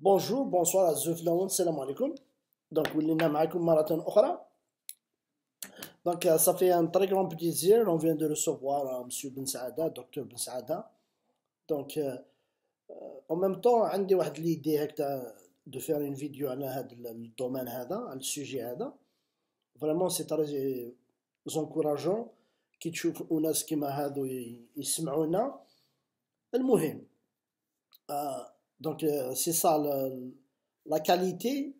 Bonjour, bonsoir à Zouf Daoun, salam alaikum. Donc, Wilina une Marathon Okhara. Donc, euh, ça fait un très grand plaisir. On vient de recevoir euh, M. Ben Saada, Docteur Ben Saada. Donc, euh, en même temps, on a l'idée de faire une vidéo sur le domaine, sur le sujet. Vraiment, c'est très encourageant. Qui tu vois, qui m'a dit, ils se donc, euh, c'est ça, la qualité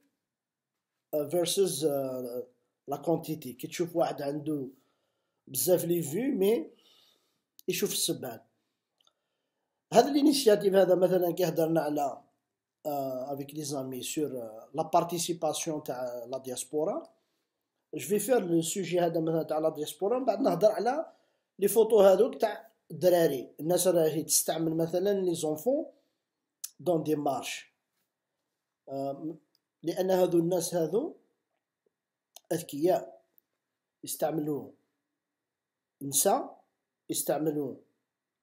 euh, versus euh, la quantité. Tu vois, il y en a un qui a beaucoup vues, mais il voit ce bain. Cette initiative, par exemple, que nous avons avec les amis sur la participation de la diaspora, je vais faire le sujet hein, de la diaspora, nous avons évoquer ces photos hein, de hein, les enfants. Les enfants sont utilisés, par exemple, دون دي مارش لان هذو الناس هذو اذكياء يستعملوا النساء يستعملوا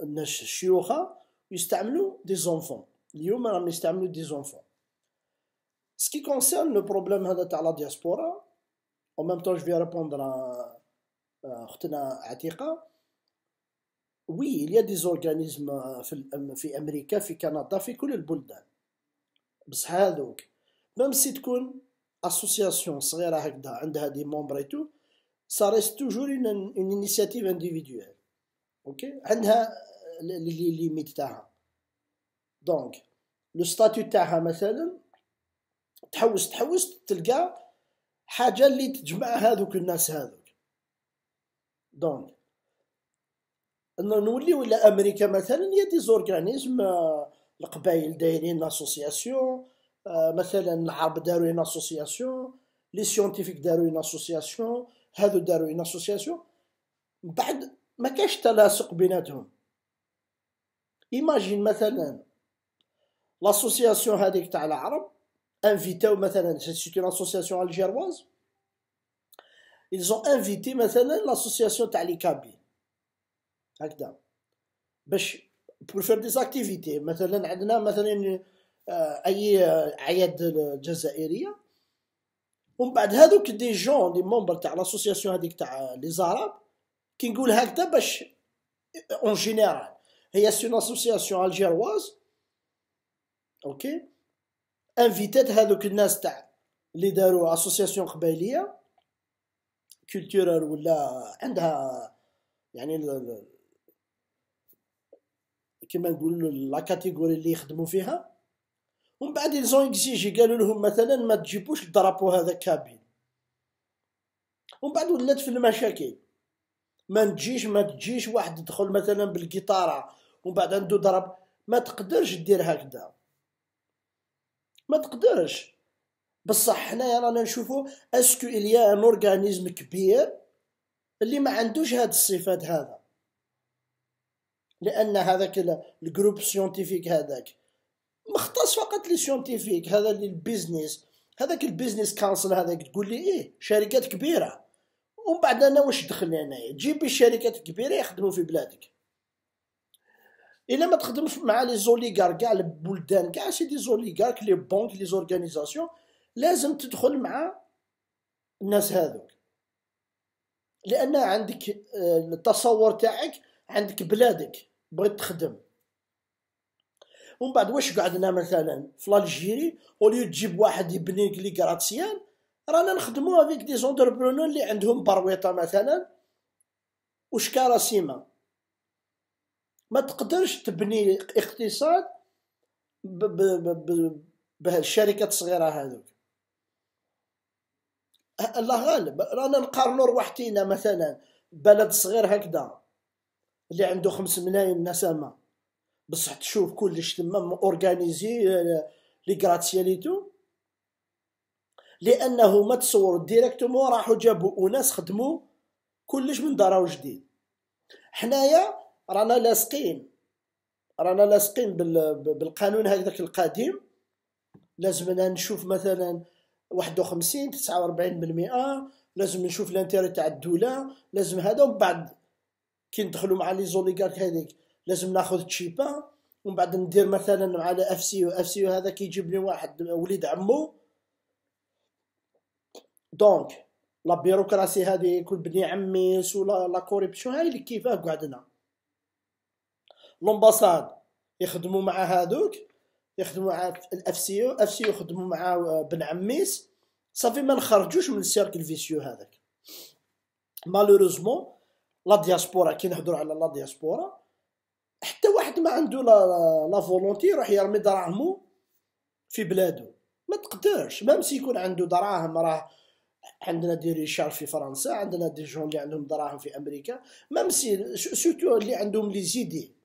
الناس الشيوخه ويستعملوا دي زونفون اليوم راهم يستعملوا دي زونفون سكي concerne لو problème هذا تاع لا دياسبورا même temps طون جو في à اختنا عتيقه وي il y a des organismes euh, في euh, في امريكا في كندا في كل البلدان بصح هذوك ميم سي تكون اسوسياسيون صغيره هكذا عندها دي مومبر تو سا ريست توجور اون انيشيتيف انديفيديوال اوكي عندها لي ليميت تاعها دونك لو ستاتيو تاعها مثلا تحوس تحوس تلقى حاجه اللي تجمع هذوك الناس هذوك دونك نوليو الى امريكا مثلا يا دي زورغانيزم القبائل دايرين اسوسياسيون آه، مثلا العرب داروا ان اسوسياسيون لي سيونتيفيك داروا ان اسوسياسيون هادو داروا ان اسوسياسيون من بعد ما كاش تلاصق بيناتهم ايماجين مثلا لاسوسياسيون هذيك تاع العرب انفيتاو مثلا سيتي اون اسوسياسيون الجيرواز ils ont invité مثلا l'association تاع لي كابيل هكذا باش بور فير دي زاكتيفيتي مثلا عندنا مثلا آه، اي اعياد آه، جزائريه ومن بعد هذوك دي جون دي ممبر تاع لاسوسياسيون هذيك تاع لي زاراب كي نقول هكذا باش اون آه، جينيرال هي سي اسوسياسيون الجيرواز اوكي انفيتات هذوك الناس تاع اللي داروا اسوسياسيون قبايليه كولتورال ولا عندها يعني كما نقولوا لا كاتيجوري اللي يخدموا فيها ومن بعد زون اكزيجي قالوا لهم مثلا ما تجيبوش الدرابو هذا كابين ومن بعد ولات في المشاكل ما تجيش ما تجيش واحد يدخل مثلا بالقيطاره ومن بعد عنده ضرب ما تقدرش دير هكذا ما تقدرش بصح حنايا رانا نشوفو اسكو اليا ان اورغانيزم كبير اللي ما عندوش هاد الصفات هذا لان هذاك الجروب سيونتيفيك هذاك مختص فقط للسيونتيفيك هذا للبيزنس هذاك البيزنس كونسل هذاك تقول لي ايه شركات كبيره ومن بعد انا واش دخلني انايا تجيب الشركات الكبيره يخدموا في بلادك الا ما تخدمش مع لي زوليغار كاع البلدان كاع دي زوليغارك لي بونك لي زورغانيزاسيون لازم تدخل مع الناس هذوك لان عندك آه، التصور تاعك عندك بلادك بغيت تخدم ومن بعد واش قعدنا مثلا في الجيري اوليو تجيب واحد يبني لي كراتسيان رانا نخدمو افيك دي زونتربرونور اللي عندهم برويطه مثلا سيما ما تقدرش تبني اقتصاد بهالشركات الصغيره هذوك الله غالب رانا نقارنو رواحتينا مثلا بلد صغير هكذا اللي عنده خمس ملايين نسمه بصح تشوف كلش تما اورغانيزي آه، لي غراتسياليتو لانه ما تصور ديريكتومون راحوا جابوا اناس خدموا كلش من دراو جديد حنايا رانا لاصقين رانا لاصقين بالقانون هكذاك القديم لازمنا نشوف مثلا 51 49% لازم نشوف الانتيري تاع الدوله لازم هذا ومن بعد كي ندخلوا مع لي زوليغارك هذيك لازم ناخذ تشيبا ومن بعد ندير مثلا مع اف سي و اف سي هذا كيجيب لي واحد وليد عمو دونك لا بيروقراسي هذه كل بني عمي ولا لا كوريبسيون هاي اللي كيفاه قعدنا لومباساد يخدموا مع هادوك يخدموا مع الاف سي او اف سي يخدموا مع بن عميس صافي ما نخرجوش من السيركل فيسيو هذاك مالوروزمون لا دياسبورا كي نهضروا على لا دياسبورا حتى واحد ما عنده لا لا فولونتي يروح يرمي دراهمو في بلادو ما تقدرش ما سي يكون عنده دراهم راه عندنا دي ريشار في فرنسا عندنا دي جون اللي عندهم دراهم في امريكا ما سي سوتو اللي عندهم لي زيدي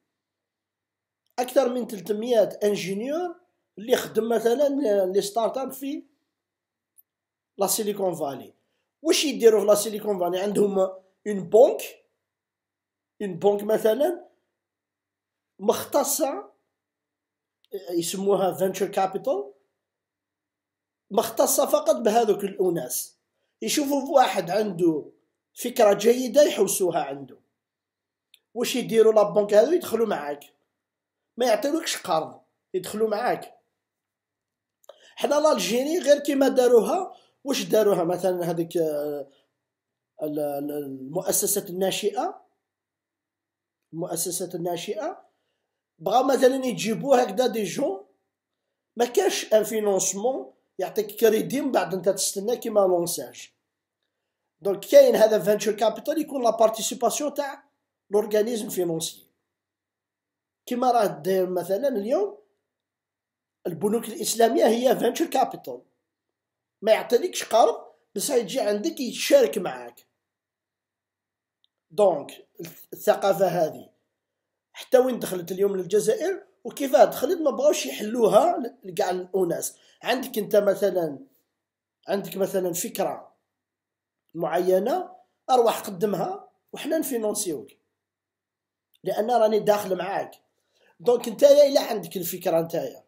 اكثر من 300 انجينيور اللي خدم مثلا لي ستارت اب في لا سيليكون فالي واش يديروا في لا سيليكون فالي عندهم اون بونك ان بونك مثلا مختصه يسموها فينتشر كابيتال مختصه فقط بهذوك الاناس يشوفوا واحد عنده فكره جيده يحوسوها عنده واش يديروا لابونك هذو يدخلوا معاك ما يعطيوكش قرض يدخلوا معاك حنا لالجيني غير كيما داروها واش داروها مثلا هذيك آه، المؤسسات الناشئه المؤسسات الناشئه بغاو مثلا يجيبوا هكذا دي جون ما كاش ان فينونسمون يعطيك كريدي من بعد انت تستنى كيما لونساج دونك كاين هذا فانشر كابيتال يكون لا بارتيسيباسيون تاع لورغانيزم فينونسي كيما راه داير مثلا اليوم البنوك الاسلاميه هي فانشر كابيتال ما يعطيلكش قرض بصح يجي عندك يتشارك معاك دونك الثقافه هذه حتى وين دخلت اليوم للجزائر وكيف دخلت ما بغاوش يحلوها لكاع الناس عندك انت مثلا عندك مثلا فكره معينه اروح قدمها وحنا نفينونسيوك لان راني داخل معاك دونك نتايا الا عندك الفكره نتايا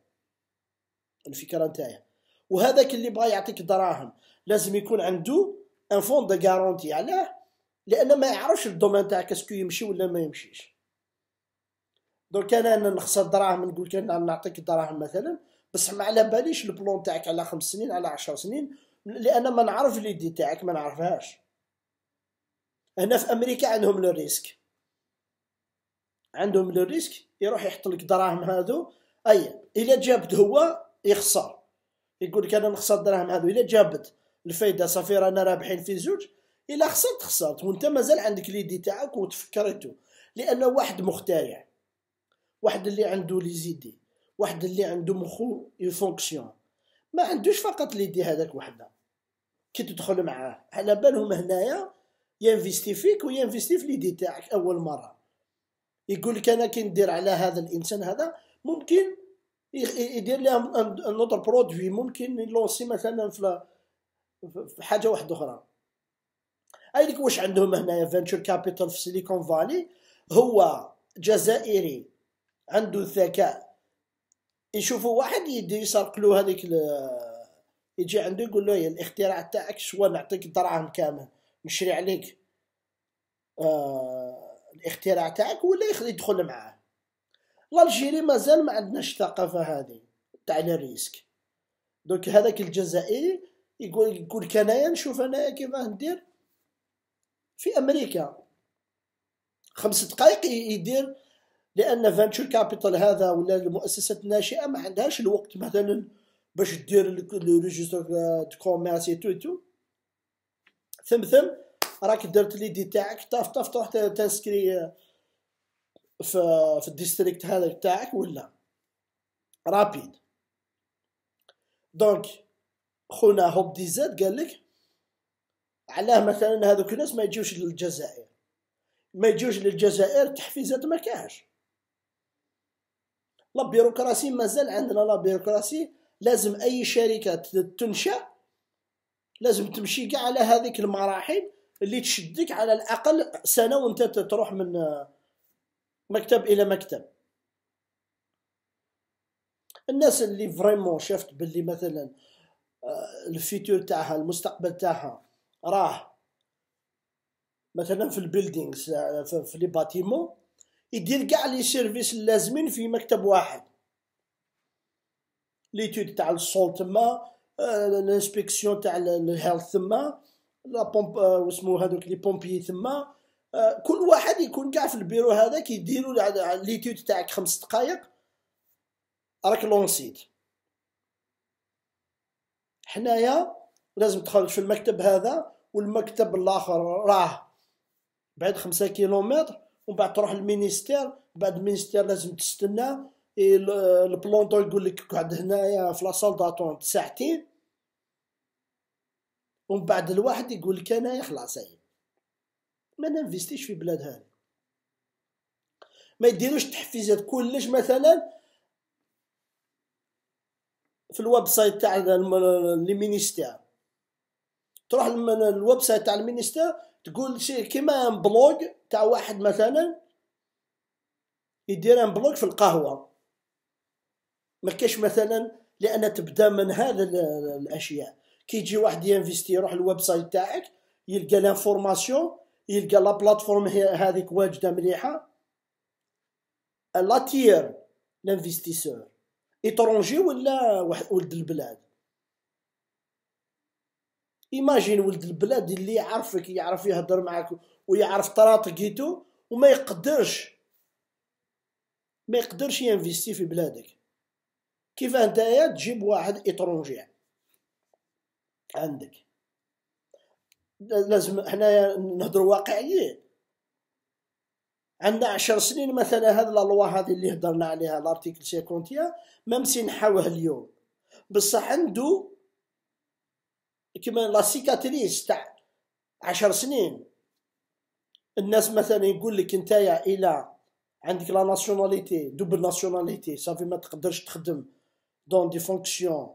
الفكره نتايا وهذاك اللي بغا يعطيك دراهم لازم يكون عنده ان فون دو غارونتي علاه لان ما يعرفش الدومين تاعك اسكو يمشي ولا ما يمشيش دونك انا نخسر دراهم نقول كان نعطيك دراهم مثلا بس ما على باليش البلون تاعك على خمس سنين على عشر سنين لان ما نعرف ليدي تاعك ما نعرفهاش هنا في امريكا عندهم لو ريسك عندهم لو ريسك يروح يحط لك دراهم هادو اي الا جابد هو يخسر يقول لك انا نخسر دراهم هادو الا جابد الفايده صافي رانا رابحين في زوج الا خسرت خسرت وانت مازال عندك ليدي تاعك وتفكرته لانه واحد مخترع واحد اللي عنده لي زيدي واحد اللي عنده مخو يفونكسيون ما عندوش فقط ليدي هذاك وحده كي تدخل معاه على بالهم هنايا ينفيستي فيك وينفيستي في ليدي تاعك اول مره يقول لك انا كي ندير على هذا الانسان هذا ممكن يدير لي نوتر برودوي ممكن يلونسي مثلا في حاجه واحده اخرى لك واش عندهم هنايا فينتشر كابيتال في سيليكون فالي هو جزائري عنده الذكاء يشوفوا واحد يدي يسرقلو هذيك يجي عنده يقول له الاختراع تاعك شو نعطيك دراهم كامل نشري عليك آه الاختراع تاعك ولا يدخل معاه الجيري مازال ما عندناش الثقافه هذه تاع الريسك دونك هذاك الجزائري يقول يقول كنايا نشوف انايا كيفاه ندير في امريكا خمس دقائق يدير لان فانتشر كابيتال هذا ولا المؤسسات الناشئه ما عندهاش الوقت مثلا باش دير لو ريجستر دو كوميرس تو تو ثم ثم راك درت لي دي تاعك طاف طاف تروح تنسكري uh, في في الديستريكت هذا تاعك ولا رابيد دونك خونا هوب زاد قال لك علاه مثلا هذوك الناس ما يجيوش للجزائر ما يجيوش للجزائر تحفيزات ما كاش لا بيروقراسي مازال عندنا لا بيروقراسي لازم اي شركه تنشا لازم تمشي كاع على هذيك المراحل اللي تشدك على الاقل سنه وانت تروح من مكتب الى مكتب الناس اللي فريمون شافت باللي مثلا آه، الفيتور تاعها المستقبل تاعها راه مثلا في البيلدينغز في لي باتيمون يدير كاع لي سيرفيس اللازمين في مكتب واحد ليتود تاع الصول تما الانسبكسيون آه، تاع الهيلث تما لا بومب واسمو آه، هذوك لي بومبيي تما آه، كل واحد يكون كاع في البيرو هذاك لي ليتود تاعك خمس دقائق راك لونسيت حنايا لازم تخرج في المكتب هذا والمكتب الاخر راه بعد خمسة كيلومتر ومن بعد تروح للمينيستير بعد المينيستير لازم تستنى البلونطو يقول لك اقعد هنايا في لاصال داتونت ساعتين ومن بعد الواحد يقول لك انايا خلاص هي ما ننفيستيش في بلاد هذه ما يديروش تحفيزات كلش مثلا في الويب سايت تاع لي مينيستير تروح للويب سايت تاع المينيستير تقول شي كيما ان تاع واحد مثلا يدير ان بلوغ في القهوه ما كاش مثلا لان تبدا من هذا الاشياء كي يجي واحد ينفيستي يروح للويب سايت تاعك يلقى لانفورماسيون يلقى لا بلاتفورم هذيك واجده مليحه تير لانفيستيسور اترونجي ولا ولد البلاد ايماجين ولد البلاد اللي يعرفك يعرف يهضر معاك ويعرف طراطقيتو وما يقدرش ما يقدرش ينفيستي في بلادك كيف نتايا تجيب واحد اترونجي عندك لازم حنايا نهضروا واقعيين عندنا عشر سنين مثلا هاد لا لوا هذه اللي هضرنا عليها لارتيكل سيكونتيا ما سي نحاوه اليوم بصح عندو كما لا سيكاتريس تاع عشر سنين الناس مثلا يقول لك نتايا الى عندك لا ناسيوناليتي دوبل ناسيوناليتي صافي ما تقدرش تخدم دون دي فونكسيون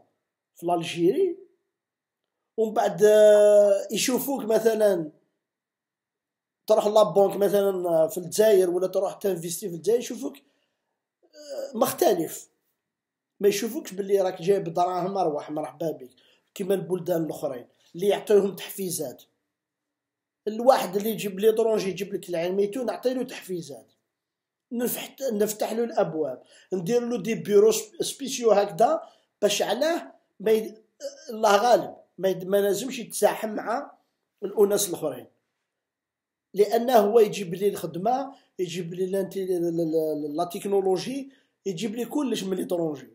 في الجيري ومن بعد آه، يشوفوك مثلا تروح لابونك مثلا آه، في الجزائر ولا تروح تنفيستي في الجزائر يشوفوك آه، مختلف ما يشوفوكش باللي راك جايب دراهم ارواح مرحبا بك كما البلدان الاخرين اللي يعطيوهم تحفيزات الواحد اللي يجيب لي درونج يجيب لك العلميتو نعطي له تحفيزات نفتح نفتح له الابواب ندير له دي بيرو سبيسيو هكذا باش علاه ما الله غالب ما, ي... ما لازمش يتساحم مع الاناس الاخرين لانه هو يجيب لي الخدمه يجيب لي لا تكنولوجي يجيب لي كلش من لي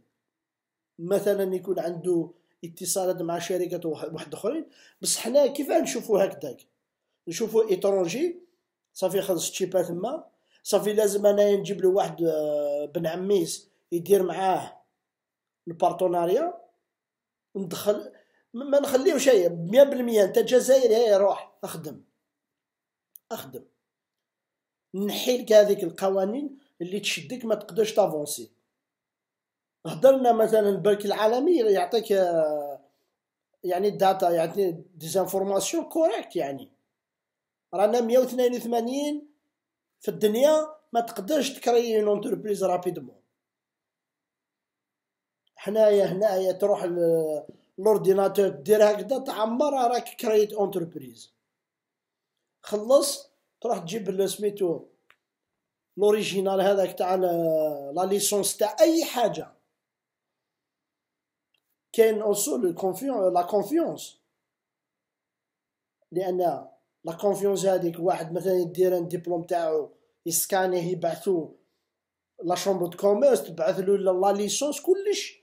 مثلا يكون عنده اتصالات مع شركات واحد اخرين بس حنا كيف نشوفو هكذاك نشوفو اترونجي صافي خلص تشيبا تما صافي لازم انايا نجيب له واحد آه، بن عميس يدير معاه البارتوناريا ندخل ما نخليوش مية بالمية انت جزائري هاي روح اخدم اخدم نحيلك لك هذيك القوانين اللي تشدك ما تقدرش تافونسي هضرنا مثلا البنك العالمي يعطيك آه، يعني الداتا يعطيك ديزانفورماسيون كوريكت يعني رانا 182 في الدنيا ما تقدرش تكري اون اونتربريز رابيدمون حنايا هنايا تروح لورديناتور دير هكذا تعمر راك كريت اونتربريز خلص تروح تجيب سميتو لوريجينال هذاك تاع لا ليسونس تاع اي حاجه كاين كونفيون لا كونفيونس لان لا كونفيونس هذيك واحد مثلا يدير ان ديبلوم تاعو يسكانيه يبعثو لا شومبر دو كوميرس تبعث له لا ليسونس كلش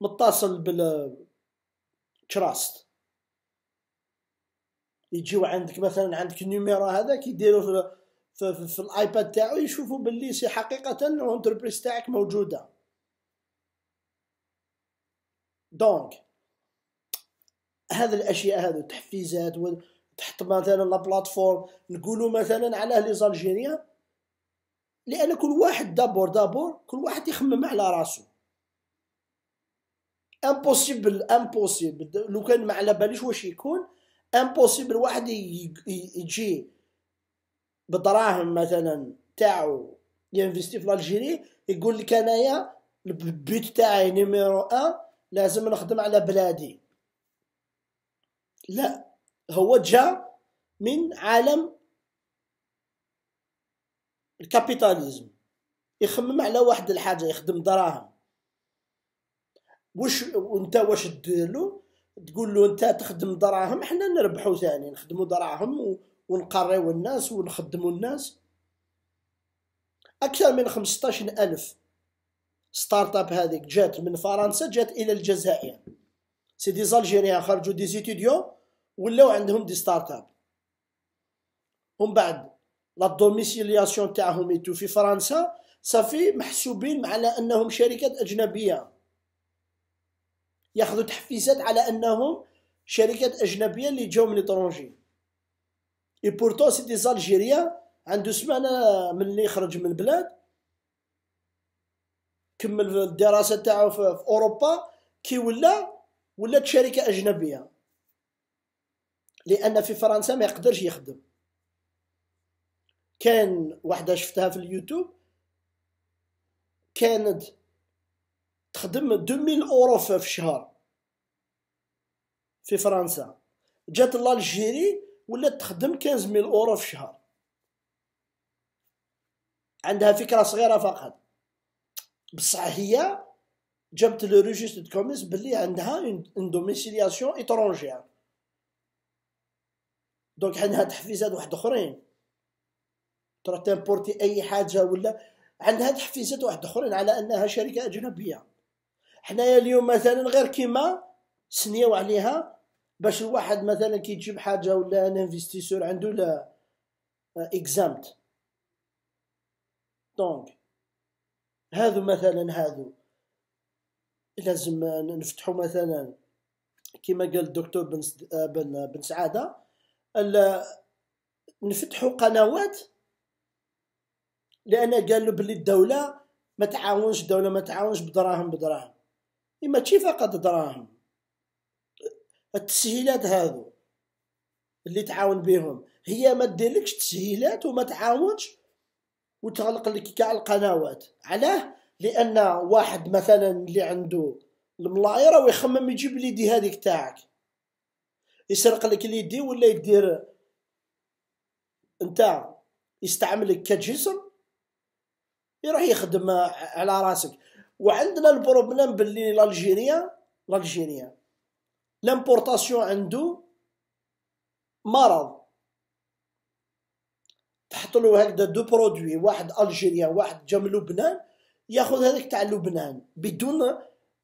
متصل بال تراست يجيو عندك مثلا عندك النيميرو هذاك يديرو في, في, في, في الايباد تاعو يشوفوا باللي سي حقيقه الانتربريس تاعك موجوده دونك هذه الاشياء هذو التحفيزات تحط مثلا لا بلاتفورم نقولوا مثلا على لي زالجيريان لان كل واحد دابور دابور كل واحد يخمم على راسو امبوسيبل امبوسيبل لو كان ما على باليش واش يكون امبوسيبل واحد يجي بدراهم مثلا تاعو ينفيستي في الجيري يقول لك انايا البيت تاعي نيميرو 1 لازم نخدم على بلادي لا هو جاء من عالم الكابيتاليزم يخمم على واحد الحاجه يخدم دراهم واش انت واش ديرلو تقول له انت تخدم دراهم حنا نربحو ثاني نخدمو دراهم و... ونقريو الناس ونخدمو الناس اكثر من الف ستارت اب هذيك جات من فرنسا جات الى الجزائر سي دي زالجيريان خرجوا دي زيتيديو ولاو عندهم دي ستارت اب ومن بعد لا دوميسيلياسيون تاعهم يتو في فرنسا صافي محسوبين على انهم شركات اجنبيه ياخذوا تحفيزات على انهم شركات اجنبيه اللي جاو من الترونجي اي بورتو سي دي زالجيريان عنده سمعنا من اللي خرج من البلاد كمل الدراسه تاعو في اوروبا كي ولا ولات شركه اجنبيه لان في فرنسا ما يقدرش يخدم كان واحده شفتها في اليوتيوب كانت تخدم 2000 اورو في الشهر في فرنسا جات لالجيري ولات تخدم 15000 اورو في الشهر عندها فكره صغيره فقط بصح هي جابت لو ريجيست دو كوميرس بلي عندها اون دوميسيلياسيون اترونجيان دونك عندها تحفيزات واحد اخرين ترى تمبورتي اي حاجه ولا عندها تحفيزات واحد اخرين على انها شركه اجنبيه حنايا اليوم مثلا غير كيما سنيو عليها باش الواحد مثلا كي تجيب حاجه ولا ان انفستيسور عنده لا اكزامت آه، دونك هذا مثلا هذا لازم نفتحوا مثلا كما قال الدكتور بن آه، بن بن سعاده نفتحوا قنوات لان قالوا بلي الدوله ما تعاونش الدوله ما تعاونش بدراهم بدراهم تشي فقط دراهم التسهيلات هذو اللي تعاون بهم هي ما ديرلكش تسهيلات وما تعاونش وتغلق لك كاع القنوات علاه لان واحد مثلا اللي عنده الملايره ويخمم يخمم يجيب ليدي هذيك تاعك يسرق لك اليدي ولا يدير انت يستعملك كجسم يروح يخدم على راسك وعندنا البروبليم باللي لالجيريا لالجيريا لامبورطاسيون عنده مرض تحط له هكذا دو برودوي واحد الجيريان واحد جا من لبنان ياخذ هذاك تاع لبنان بدون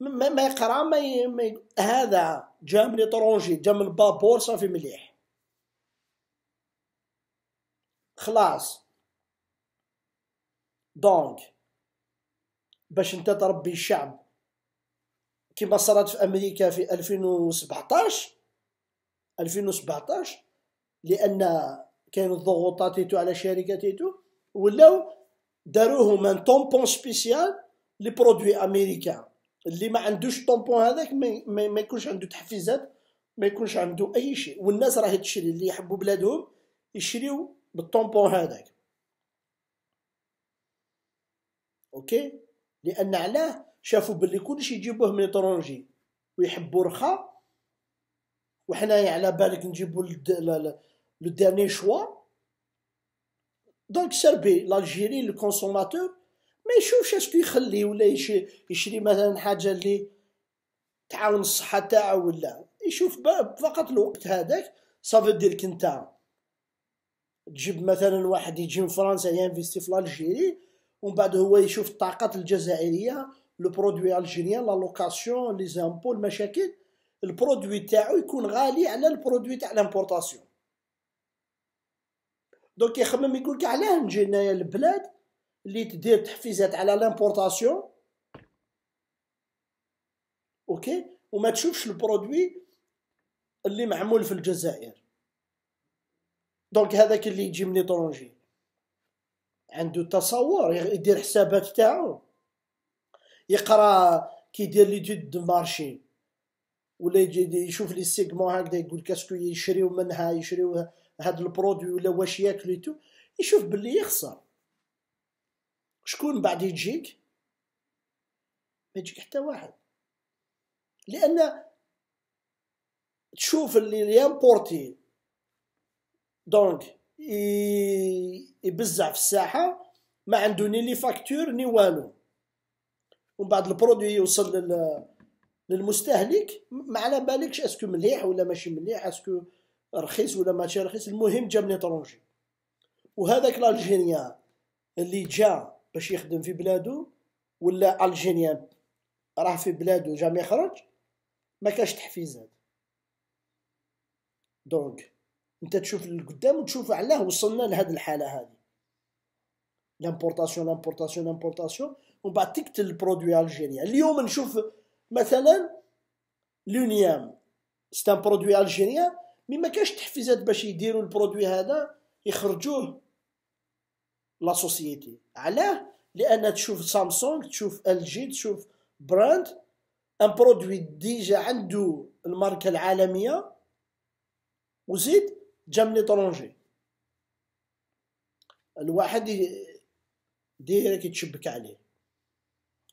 ما, ما يقرا ما, ي... ما ي... هذا جا من ليترونجي جا من البابور صافي مليح خلاص دونك باش انت تربي الشعب كما صارت في امريكا في 2017 2017 لان كاين الضغوطات على تيتو ولاو داروهم ان طومبون سبيسيال لي برودوي امريكان اللي ما عندوش طومبون هذاك ما يكونش عنده تحفيزات ما يكونش عنده اي شيء والناس راهي تشري اللي يحبوا بلادهم يشريو بالطومبون هذاك اوكي لان علاه شافوا باللي كلشي يجيبوه من طرونجي ويحبوا رخا وحنايا على بالك نجيبوا le dernier choix. Donc, Serbie, l'Algérie, le consommateur, ما يشوفش اسكو يخلي ولا يشري مثلا حاجه اللي تعاون الصحه تاعو ولا يشوف فقط الوقت هذاك صافي دير كنت تجيب مثلا واحد يجي من فرنسا ينفيستي في الجيري ومن بعد هو يشوف الطاقات الجزائريه لو برودوي الجيريان لا لوكاسيون لي زامبو المشاكل البرودوي تاعو يكون غالي على البرودوي تاع لامبورطاسيون دونك يخمم يقول لك علاه نجي هنايا للبلاد اللي تدير تحفيزات على لامبورطاسيون اوكي وما تشوفش البرودوي اللي معمول في الجزائر دونك هذاك اللي يجي من ليترونجي عنده تصور يدير حسابات تاعو يقرا كي يدير ليتود مارشي ولا يجي يشوف لي سيغمون هكذا يقول كاسكو يشريو منها يشريوها هذا البرودوي ولا واش ياكل تو يشوف باللي يخسر شكون بعد يجيك ما يجيك حتى واحد لان تشوف اللي يامبورتي دونك يبزع في الساحه ما عنده ني لي فاكتور ني والو ومن بعد البرودوي يوصل للمستهلك ما على بالكش اسكو مليح ولا ماشي مليح اسكو رخيص ولا ماشي رخيص المهم جا من ليترونجي وهذاك الالجيريان اللي جا باش يخدم في بلادو ولا الجيريان راه في بلادو جا يخرج ما كاش تحفيزات دونك انت تشوف القدام وتشوف علاه وصلنا لهذه الحاله هذه لامبورطاسيون لامبورطاسيون لامبورطاسيون ومن بعد تقتل البرودوي الجيريا اليوم نشوف مثلا لونيام سي ان برودوي الجيريان مي ما كاش تحفيزات باش يديروا البرودوي هذا يخرجوه لا سوسيتي علاه لان تشوف سامسونج تشوف ال جي تشوف براند ان برودوي ديجا عنده الماركه العالميه وزيد جا من طرونجي الواحد ديريكت يتشبك عليه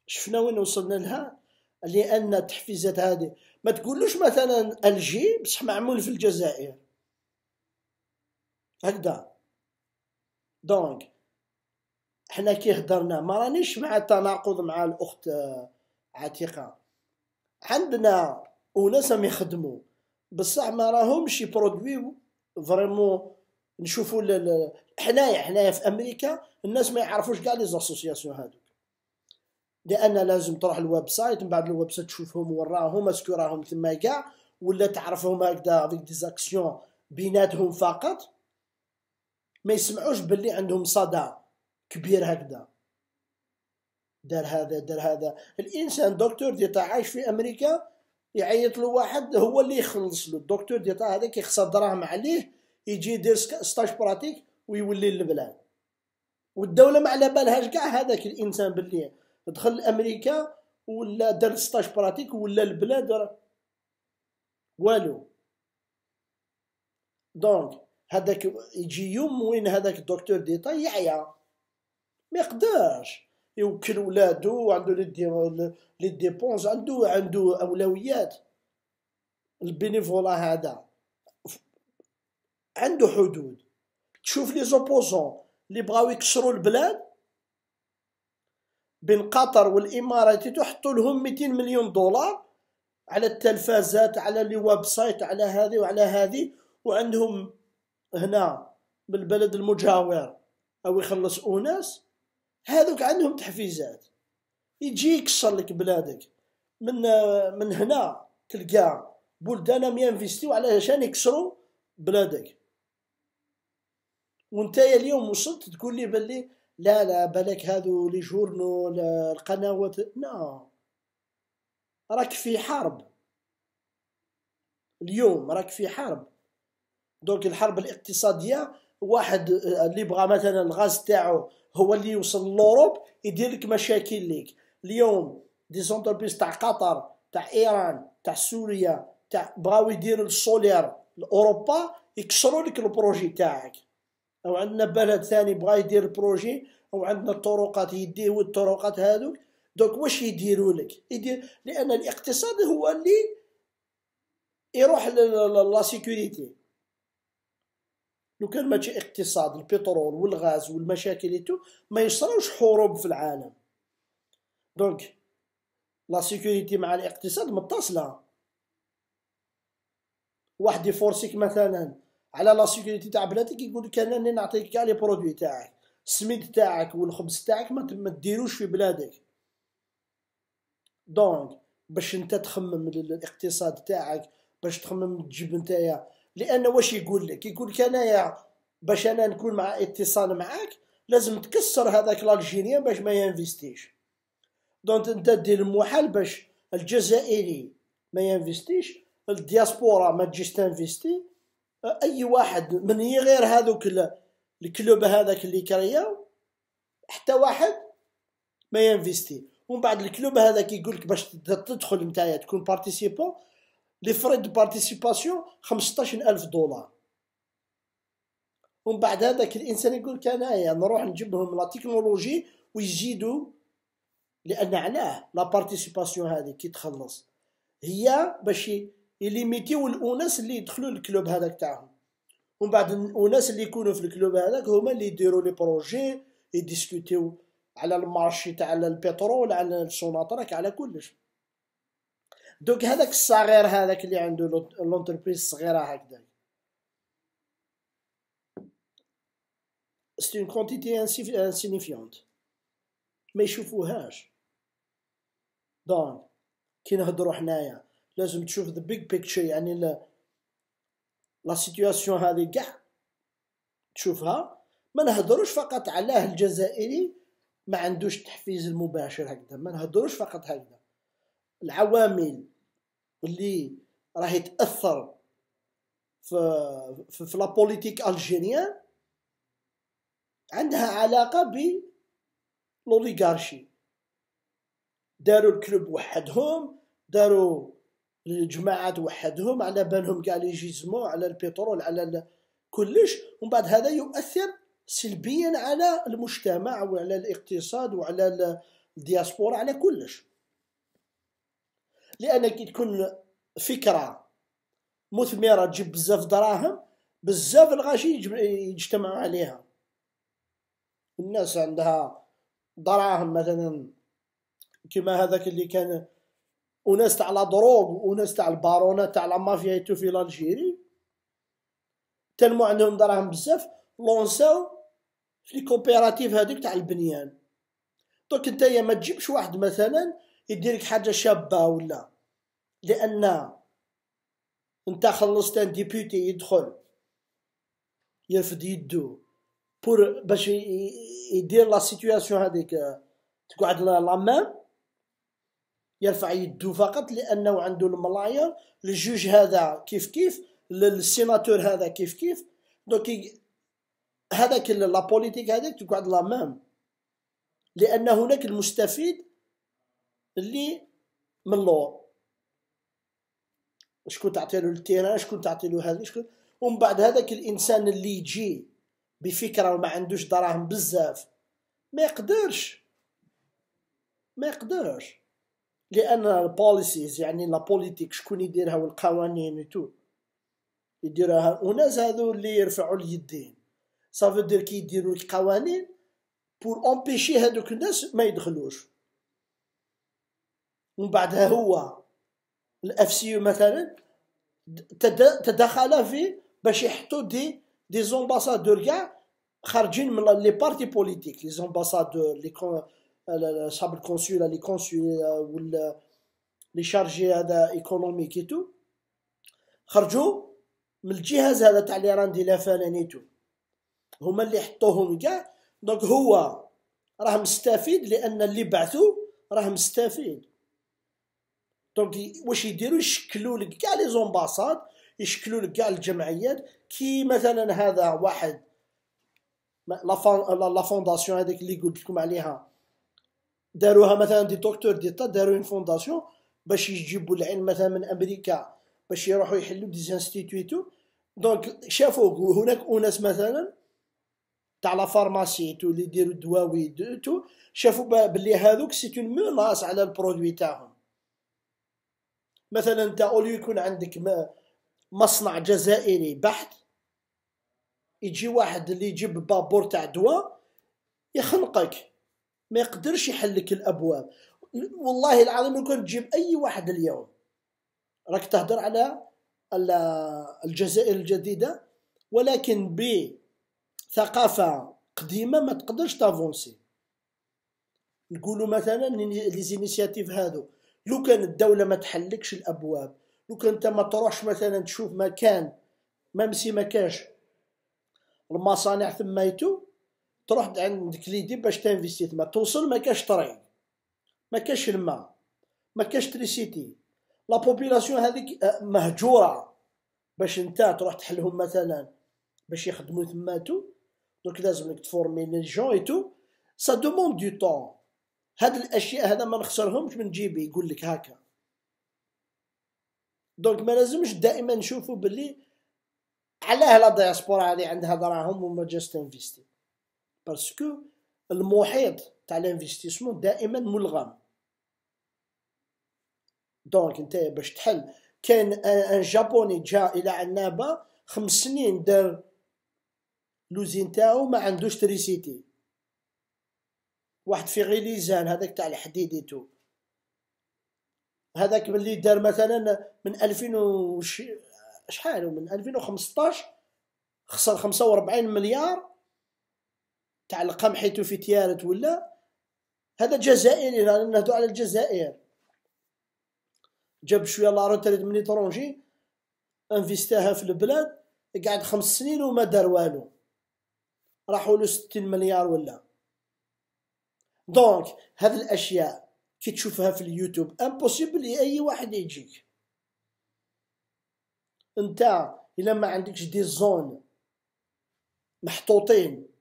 شفنا وين وصلنا لها لان التحفيزات هذه ما تقولوش مثلا الجي بصح معمول في الجزائر هكذا دونك حنا كي هضرنا ما رانيش مع التناقض مع الاخت آه، عتيقه عندنا ما يخدموا بصح ما راهمش يبرودويو فريمون نشوفوا حنايا حنايا في امريكا الناس ما يعرفوش كاع لي زاسوسياسيون هادو لان لازم تروح الويب سايت من بعد الويب سايت تشوفهم وراهم اسكو راهم تما كاع ولا تعرفهم هكذا افيك ديزاكسيون بيناتهم فقط ما يسمعوش باللي عندهم صدى كبير هكذا دار هذا دار هذا الانسان دكتور ديتا عايش في امريكا يعيط له واحد هو اللي يخلص له الدكتور ديتا هذاك يخسر دراهم عليه يجي يدير ستاج براتيك ويولي للبلاد والدوله ما على بالهاش كاع هذاك الانسان باللي دخل لامريكا ولا دار ستاج براتيك ولا البلاد والو دونك هذاك يجي يوم وين هذاك الدكتور ديتا يعيا ما يقدرش يوكل ولادو وعندو لي ديبونز عندو عندو اولويات البينيفولا هذا عندو حدود تشوف لي زوبوزون لي بغاو يكسروا البلاد بين قطر والامارات تحطوا لهم 200 مليون دولار على التلفازات على لي ويب سايت على هذه وعلى هذه وعندهم هنا بالبلد المجاور او يخلص اناس هذوك عندهم تحفيزات يجي يكسر لك بلادك من من هنا تلقى بلدان ينفيستيو علشان يكسروا بلادك وانت اليوم وصلت تقول لي بلي لا لا بالك هذو لي جورنو القنوات نو راك في حرب اليوم راك في حرب دونك الحرب الاقتصاديه واحد آه، اللي بغى مثلا الغاز تاعو هو اللي يوصل لوروب يدير لك مشاكل ليك اليوم دي زونتربريز تاع قطر تاع ايران تاع سوريا تاع بغاو يديروا السولير لاوروبا يكسروا لك البروجي تاعك او عندنا بلد ثاني بغا يدير بروجي او عندنا الطرقات يديه الطرقات هذوك دوك واش يديروا لك يدير لان الاقتصاد هو اللي يروح لا سيكوريتي لو كان ماشي اقتصاد البترول والغاز والمشاكل ايتو ما يصراوش حروب في العالم دونك لا سيكوريتي مع الاقتصاد متصله واحد يفورسيك مثلا على لا سيكوريتي تاع بلادك يقول لك انا نعطيك كاع لي برودوي تاعك السميد تاعك والخبز تاعك ما تديروش في بلادك دونك باش انت تخمم الاقتصاد تاعك باش تخمم تجيب نتايا لان واش يقول لك يقول لك انايا باش انا نكون مع اتصال معاك لازم تكسر هذاك الالجيريان باش ما ينفيستيش دونك انت دير المحال باش الجزائري ما ينفيستيش الدياسبورا ما تجيش تنفيستي اي واحد من غير هذوك الكلوب هذاك اللي كرياو حتى واحد ما ينفيستي ومن بعد الكلوب هذاك يقول لك باش تدخل نتايا تكون بارتيسيبون لي فري دو بارتيسيباسيون 15000 دولار ومن بعد هذاك الانسان يقول لك انايا نروح نجيب لهم لا تكنولوجي ويزيدوا لان علاه لا بارتيسيباسيون هذه كي تخلص هي باش يليميتيو الاناس اللي يدخلوا للكلوب هذاك تاعهم ومن بعد الاناس اللي يكونوا في الكلوب هذاك هما اللي يديروا لي بروجي يديسكوتيو على المارشي تاع البترول على السوناتراك على كلش دوك هذاك الصغير هذاك اللي عنده لونتربريز صغيره هكذا سي اون كونتيتي انسينيفيونت ما يشوفوهاش دونك كي نهضرو حنايا لازم تشوف ذا بيج بيكتشر يعني لا سيتياسيون هذه كاع تشوفها ما نهضروش فقط علاه الجزائري ما عندوش التحفيز المباشر هكذا ما نهضروش فقط هكذا العوامل اللي راح تاثر في في, في بوليتيك الجيريان عندها علاقه ب لوليغارشي داروا الكلوب وحدهم داروا الجماعه توحدهم على بالهم كاع لي جيزمون على البترول على كلش ومن بعد هذا يؤثر سلبيا على المجتمع وعلى الاقتصاد وعلى الدياسبورا على كلش لان كي تكون فكره مثمره تجيب بزاف دراهم بزاف الغاشي يجتمعوا عليها الناس عندها دراهم مثلا كما هذاك اللي كان وناس تاع لا دروغ وناس تاع البارونات تاع لا مافيا تو في لالجيري تلمو عندهم دراهم بزاف لونساو لي كوبيراتيف هذيك تاع البنيان دونك نتايا ما تجيبش واحد مثلا يديرك حاجه شابه ولا لان انت خلصت ان ديبوتي يدخل يرفد يدو بور باش يدير لا سيتوياسيون هذيك تقعد لا مام يرفع يده فقط لانه عنده الملايا الجوج هذا كيف كيف السيناتور هذا كيف كيف دونك هذاك لا بوليتيك هذاك تقعد لا مام لان هناك المستفيد اللي من اللور شكون تعطي له التيران شكون تعطي له هذا شكون ومن بعد هذاك الانسان اللي يجي بفكره وما عندوش دراهم بزاف ما يقدرش ما يقدرش لان البوليسيز يعني لا بوليتيك شكون يديرها والقوانين تو يديرها وناس هذو اللي يرفعوا اليدين صافي دير كي يديروا القوانين بور امبيشي هذوك الناس ما يدخلوش ومن بعدها هو الاف سي مثلا تدخل في باش يحطوا دي دي زومباسادور كاع خارجين من لي بارتي بوليتيك لي زومباسادور لي اصحاب الكونسولا لي كونسولا ولا لي شارجي هذا ايكونوميك ايتو خرجوا من الجهاز هذا تاع لي راندي لافانانيتو هما اللي حطوهم كاع دونك هو راه مستفيد لان اللي بعثو راه مستفيد دونك واش يديروا يشكلوا لك كاع لي زومباساد يشكلوا لك كاع الجمعيات كي مثلا هذا واحد لا فونداسيون هذيك اللي قلت لكم عليها داروها مثلا دي دكتور ديتا داروا اون فونداسيون باش يجيبوا العلم مثلا من امريكا باش يروحوا يحلوا دي زانستيتويتو دونك شافوا هناك اناس مثلا تاع لا فارماسي تو اللي يديروا الدواوي تو شافوا بلي هذوك سي اون ميناس على البرودوي تاعهم مثلا انت اوليو يكون عندك مصنع جزائري بحت يجي واحد اللي يجيب بابور تاع دواء يخنقك ما يقدرش يحل لك الابواب والله العظيم لو كان تجيب اي واحد اليوم راك تهدر على الجزائر الجديده ولكن بثقافه قديمه ما تقدرش تافونسي نقولوا مثلا لي زينيشيتيف هادو لو كان الدوله ما تحلكش الابواب لو كان انت ما تروحش مثلا تشوف مكان ما مسي ما كاش المصانع ثمايتو تروح عندك ليدي باش تانفيستي تما توصل ما كاش طريق ما كاش الماء ما كاش تريسيتي لا هاذيك هذيك آه، مهجوره باش انت تروح تحلهم مثلا باش يخدموا تماتو دونك لازمك تفورمي لي جون اي تو سا دوموند دو طون هاد الاشياء هذا ما نخسرهمش من جيبي يقول لك هكا دونك ما لازمش دائما نشوفوا باللي علاه لا دياسبورا هذه عندها دراهم وما جاست انفيستي باسكو المحيط تاع الانفستيسمون دائما ملغم دونك انت باش تحل كان ان جابوني جا الى عنابه خمس سنين دار لوزين تاعو ما عندوش تريسيتي واحد في غيليزان هذاك تاع الحديد الحديديتو هذاك اللي دار مثلا من 2000 وش شحال من 2015 خسر 45 مليار تاع القمح في تيارت ولا هذا جزائري رانا نهدو على الجزائر جاب شويه لاروتريت من ترونجي انفيستاها في البلاد قعد خمس سنين وما دار والو راحوا له 60 مليار ولا دونك هذه الاشياء كي تشوفها في اليوتيوب امبوسيبل لاي واحد يجيك انت الا ما عندكش دي زون محطوطين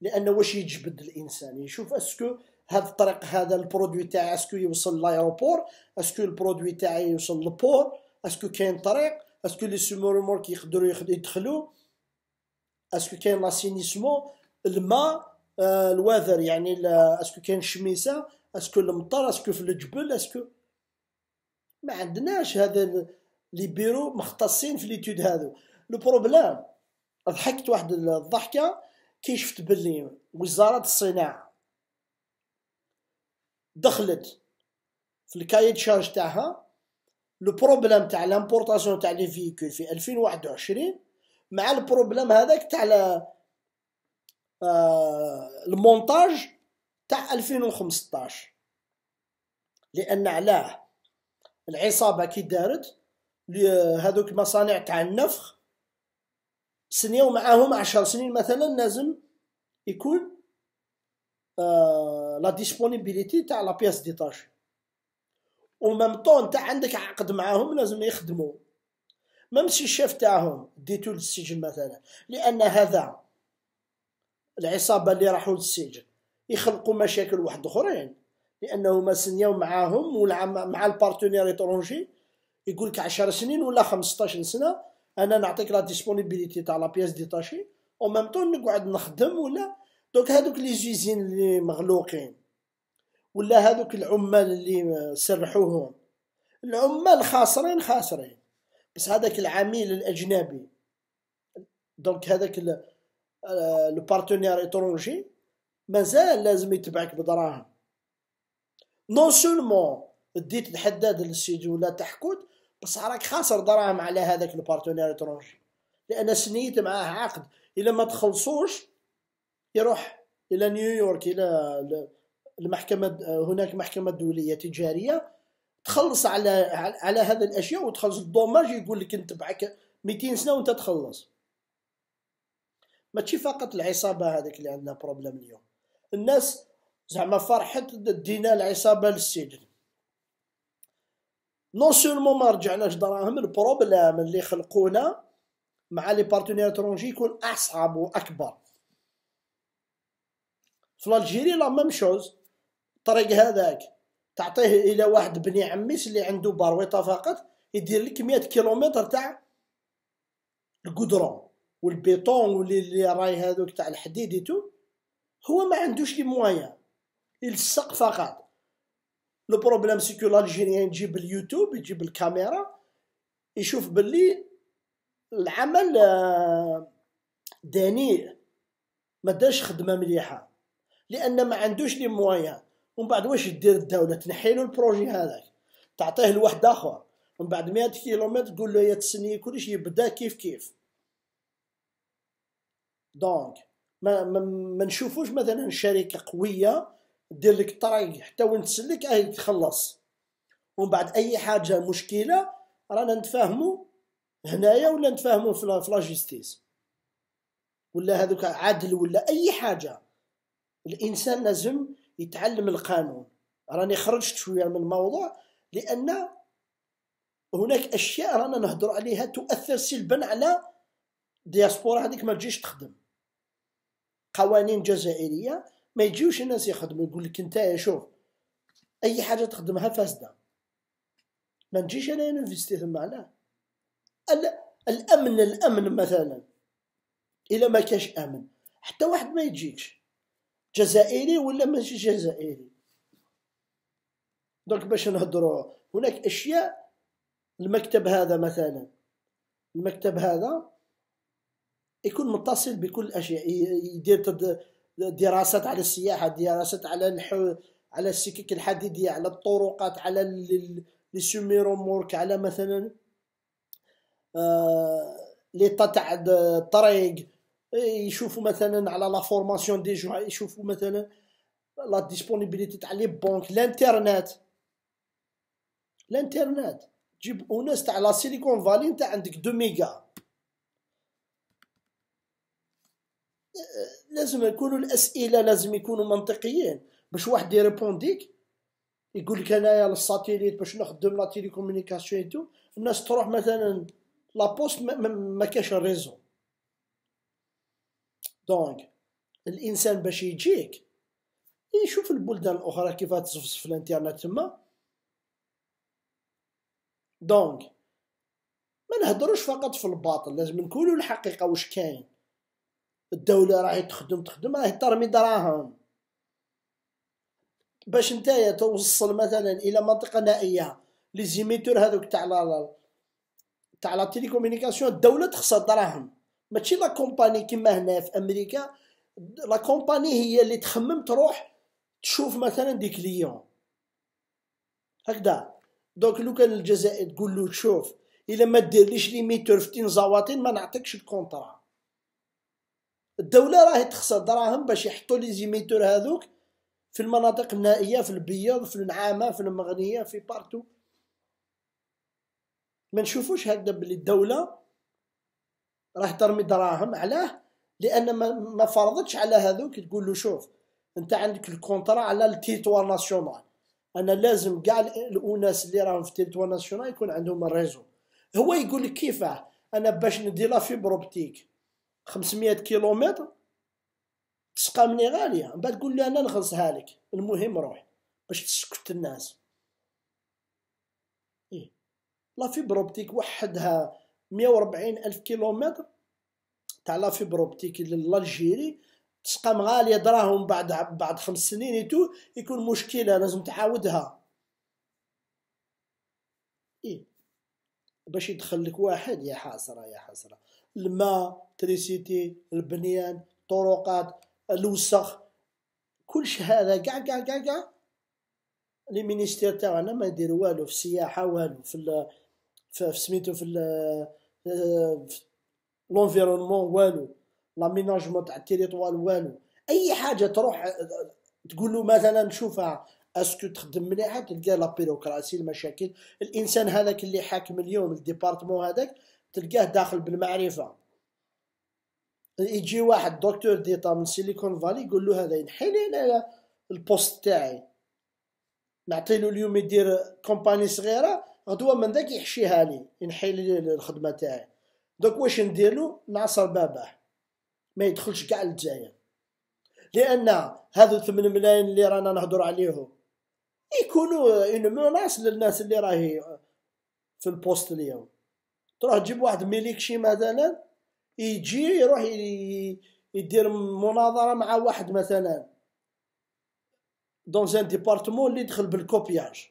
لان واش يجبد الانسان يشوف اسكو هذا الطريق هذا البرودوي تاعي اسكو يوصل لايروبور اسكو البرودوي تاعي يوصل للبور اسكو كاين طريق اسكو لي سومو يقدروا يدخلوا اسكو كاين لاسينيسمو الماء آه الوذر يعني اسكو كاين الشميسه اسكو المطر اسكو في الجبل اسكو ما عندناش هذا لي بيرو مختصين في ليتود هذو لو بروبلام ضحكت واحد الضحكه كي شفت بلي وزاره الصناعه دخلت في الكايد شارج تاعها لو بروبليم تاع لامبورطاسيون تاع لي فيكول في 2021 مع البروبليم هذاك تاع آه المونتاج تاع 2015 لان علاه العصابه كي دارت هذوك مصانع تاع النفخ سنين ومعاهم عشر سنين مثلا لازم يكون آه، لا ديسبونيبيليتي تاع لا بياس ديتاجي ومام طون تاع عندك عقد معاهم لازم يخدموا سي الشيف تاعهم ديتو للسجن مثلا لان هذا العصابه اللي راحوا للسجن يخلقوا مشاكل واحد اخرين ما سنياو معاهم ولا مع البارتنير اترونجي يقولك عشر 10 سنين ولا 15 سنه انا نعطيك لا ديسبونيبيليتي تاع لا بياس ديتاشي او ميم طون نقعد نخدم ولا دونك هذوك لي زوزين اللي مغلوقين ولا هذوك العمال اللي سرحوهم العمال خاسرين خاسرين بس هذاك العميل الاجنبي دونك هذاك لو بارتنير اترونجي مازال لازم يتبعك بدراهم نون سولمون ديت تحدد السيد ولا تحكود بصح راك خاسر دراهم على هذاك البارتنير ترونج لان سنيت معاه عقد الا ما تخلصوش يروح الى نيويورك الى المحكمه هناك محكمه دوليه تجاريه تخلص على على هذا الاشياء وتخلص الدوماج يقول لك بعك 200 سنه وانت تخلص ماشي فقط العصابه هذاك اللي عندنا بروبليم اليوم الناس زعما فرحت دينا العصابه للسجن نو سولمون ما رجعناش دراهم البروبلام اللي خلقونا مع لي بارتنير ترونجي يكون اصعب واكبر في الجيري لا ميم شوز الطريق هذاك تعطيه الى واحد بني عميس اللي عنده بارويطه فقط يدير لك 100 كيلومتر تاع القدرون والبيطون واللي اللي راي هذوك تاع الحديد تو هو ما عندوش لي موان يلصق فقط لو بروبليم سيكو الالجيريان يجيب اليوتيوب يجيب الكاميرا يشوف باللي العمل دنيء ما داش خدمه مليحه لان ما عندوش لي موان ومن بعد واش دير الدوله تنحي له البروجي هذاك تعطيه لواحد اخر من بعد 100 كيلومتر تقول له يا تسني كلشي يبدا كيف كيف دونك ما, ما, ما نشوفوش مثلا شركه قويه دير لك الطريق حتى وين تسلك اه تخلص ومن بعد اي حاجه مشكله رانا نتفاهموا هنايا ولا نتفاهموا في لاجيستيس ولا هذوك عدل ولا اي حاجه الانسان لازم يتعلم القانون راني خرجت شويه من الموضوع لان هناك اشياء رانا نهضر عليها تؤثر سلبا على دياسبورا هذيك ما تجيش تخدم قوانين جزائريه ما يجيوش الناس يخدموا يقول لك انت شوف اي حاجه تخدمها فاسده ما نجيش انا نفيستي ثم لا الامن الامن مثلا الا ما كاش امن حتى واحد ما يجيكش جزائري ولا ماشي جزائري دونك باش نهضروا هناك اشياء المكتب هذا مثلا المكتب هذا يكون متصل بكل الاشياء يدير تد... دراسات على السياحه دراسات على الحو... على السكك الحديديه على الطرقات على لي سوميرومورك على مثلا آه... ليطا تاع الطريق يشوفوا مثلا على لا فورماسيون دي جو يشوفوا مثلا لا ديسپونيبيليتي تاع لي بونك الانترنت الانترنت جيب اوناس تاع لا سيليكون فالي تاع عندك 2 ميجا لازم يكونوا الاسئله لازم يكونوا منطقيين باش واحد يريبونديك يقول لك انايا للساتيليت باش نخدم لا تيليكومونيكاسيون تو الناس تروح مثلا لا بوست ما كاش الريزو دونك الانسان باش يجيك يشوف البلدان الاخرى كيف تصفصف الانترنت تما دونك ما نهضروش فقط في الباطل لازم نقولوا الحقيقه واش كاين الدولة راهي تخدم تخدم راهي ترمي دراهم باش نتايا توصل مثلا الى منطقة نائية لي زيميتور هذوك تاع لا تاع لا تيليكومونيكاسيون الدولة تخسر دراهم ماشي لا كومباني كيما هنا في امريكا لا كومباني هي اللي تخمم تروح تشوف مثلا دي كليون هكذا دونك لو كان الجزائر تقول له شوف الا ما ديرليش لي ميتور في زواطين ما نعطيكش الكونطرا الدوله راهي تخسر دراهم باش يحطوا لي زيميتور هذوك في المناطق النائيه في البيض في النعامه في المغنيه في بارتو ما نشوفوش هكذا بلي الدوله راح ترمي دراهم علاه لان ما فرضتش على هذوك تقول له شوف انت عندك الكونترا على التيتوار ناسيونال انا لازم كاع الاناس اللي راهم في التيتوار ناسيونال يكون عندهم الريزو هو يقول لك كيفاه انا باش ندير لا فيبر اوبتيك 500 كيلومتر تسقى مني غاليه من بعد تقول لي انا نخلصها لك المهم روح باش تسكت الناس ايه لا في اوبتيك وحدها 140 الف كيلومتر تاع لا في اوبتيك للجيري تسقام غاليه دراهم بعد بعد خمس سنين يتو يكون مشكله لازم تعاودها ايه باش يدخل لك واحد يا حسره يا حسره الماء تريسيتي البنيان طرقات الوسخ كلش هذا كاع كاع كاع كاع لي مينيستير تاعنا ما يدير والو في السياحه والو في ال في سميتو في لونفيرونمون والو لاميناجمون تاع التيريطوار والو اي حاجه تروح تقول له مثلا نشوفها اسكو تخدم مليحه تلقى لا بيروكراسي المشاكل الانسان هذاك اللي حاكم اليوم الديبارتمون هذاك تلقاه داخل بالمعرفه يجي واحد دكتور ديتا من سيليكون فالي يقول له هذا ينحي على البوست تاعي نعطيلو اليوم يدير كومباني صغيره غدوه من ذاك يحشيها لي ينحي لي الخدمه تاعي دوك واش نديرلو نعصر باباه ما يدخلش كاع للجزائر لان هذو 8 ملايين اللي رانا نهضر عليهم يكونوا اون موناس للناس اللي راهي في البوست اليوم تروح تجيب واحد ميليكشي مثلا يجي يروح يدير مناظره مع واحد مثلا دون سان ديبارتمون اللي دخل بالكوبياج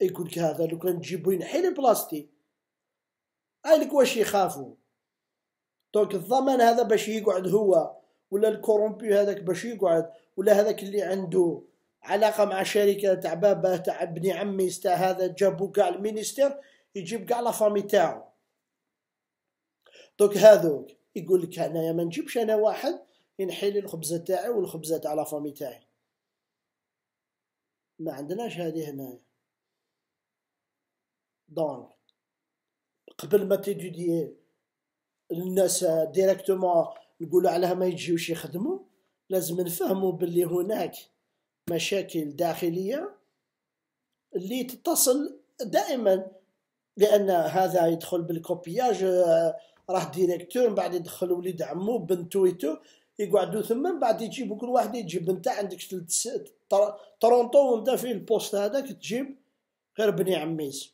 يقول لك هذا لو كان تجيبو ينحي بلاصتي لك واش يخافو دونك الضمان هذا باش يقعد هو ولا الكورومبي هذاك باش يقعد ولا هذاك اللي عنده علاقه مع شركه تاع بابا تاع ابن عمي تاع هذا جابو كاع المينيستير يجيب كاع لا فامي تاعو دوك هذوك يقول لك انايا ما نجيبش انا واحد ينحي لي الخبزه تاعي والخبزه تاع لا فامي تاعي ما عندناش هذه هنايا دونك قبل ما تيدي الناس ديريكتومون نقولوا عليها ما يجيوش يخدموا لازم نفهموا باللي هناك مشاكل داخليه اللي تتصل دائما لان هذا يدخل بالكوبياج راه ديريكتور من بعد يدخل وليد عمو بنتو ايتو يقعدوا ثم من بعد يجيبوا كل واحد يجيب انت عندك ترونتو وانت في البوست هذاك تجيب غير بني عميس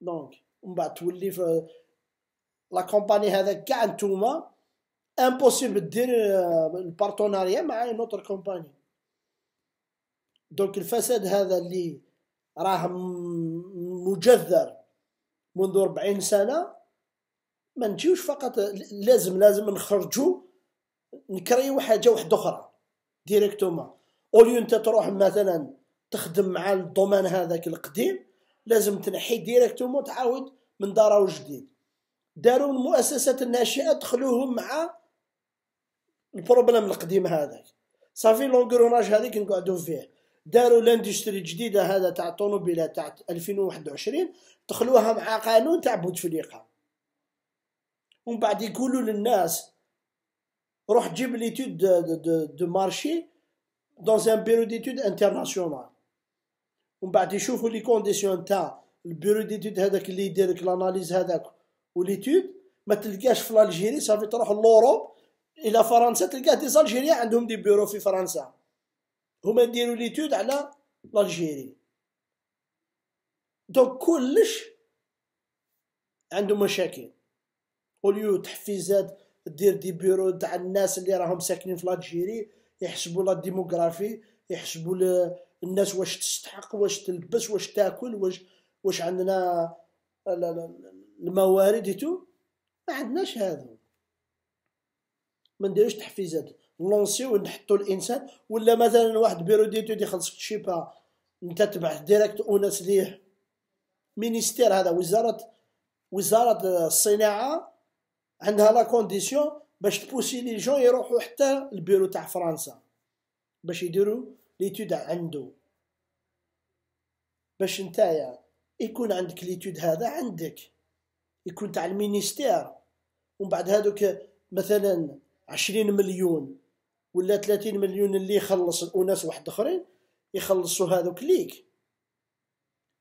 دونك ومن بعد تولي في لا كومباني هذا كاع نتوما امبوسيبل دير آه، البارتناريا مع اون اوتر كومباني دونك الفساد هذا اللي راه مجذر منذ 40 سنه ما نجيوش فقط لازم لازم نخرجوا نكريو حاجه واحده اخرى ديريكتومون اوليو انت تروح مثلا تخدم مع الدومين هذاك القديم لازم تنحي ديريكتومون تعاود من دار جديد داروا المؤسسات الناشئه دخلوهم مع البروبليم القديم هذاك صافي لونغروناج هذيك نقعدو فيه داروا لاندستري جديده هذا تاع الطوموبيلات تاع 2021 دخلوها مع قانون تاع بوتفليقه ومن بعد يقولوا للناس روح جيب ليتود دو مارشي دون ان بيرو ديتود انترناسيونال ومن بعد يشوفوا لي كونديسيون تاع البيرو ديتود هذاك اللي يدير لك لاناليز هذاك وليتود ما تلقاش في الجيري صافي تروح لوروب الى فرنسا تلقاه دي الجيريا عندهم دي بيرو في فرنسا هما نديرو ليتود على لالجيري دونك كلش عندهم مشاكل وليو تحفيزات دير دي بيرو تاع الناس اللي راهم ساكنين في لالجيري يحسبوا لا ديموغرافي يحسبوا الناس واش تستحق واش تلبس واش تاكل واش واش عندنا الموارد تو ما عندناش هذا ما نديروش تحفيزات نلونسيو ونحطوا الانسان ولا مثلا واحد بيرو ديتود يخلصك شي با انت تبعث ديريكت اوناس ليه مينيستير هذا وزاره وزاره الصناعه عندها لا كونديسيون باش تبوسي لي جون يروحوا حتى البيرو تاع فرنسا باش يديروا ليتود عنده باش نتايا يكون عندك ليتود هذا عندك يكون تاع المينيستير ومن بعد هذوك مثلا عشرين مليون ولا 30 مليون اللي يخلص وناس واحد اخرين يخلصوا هذوك ليك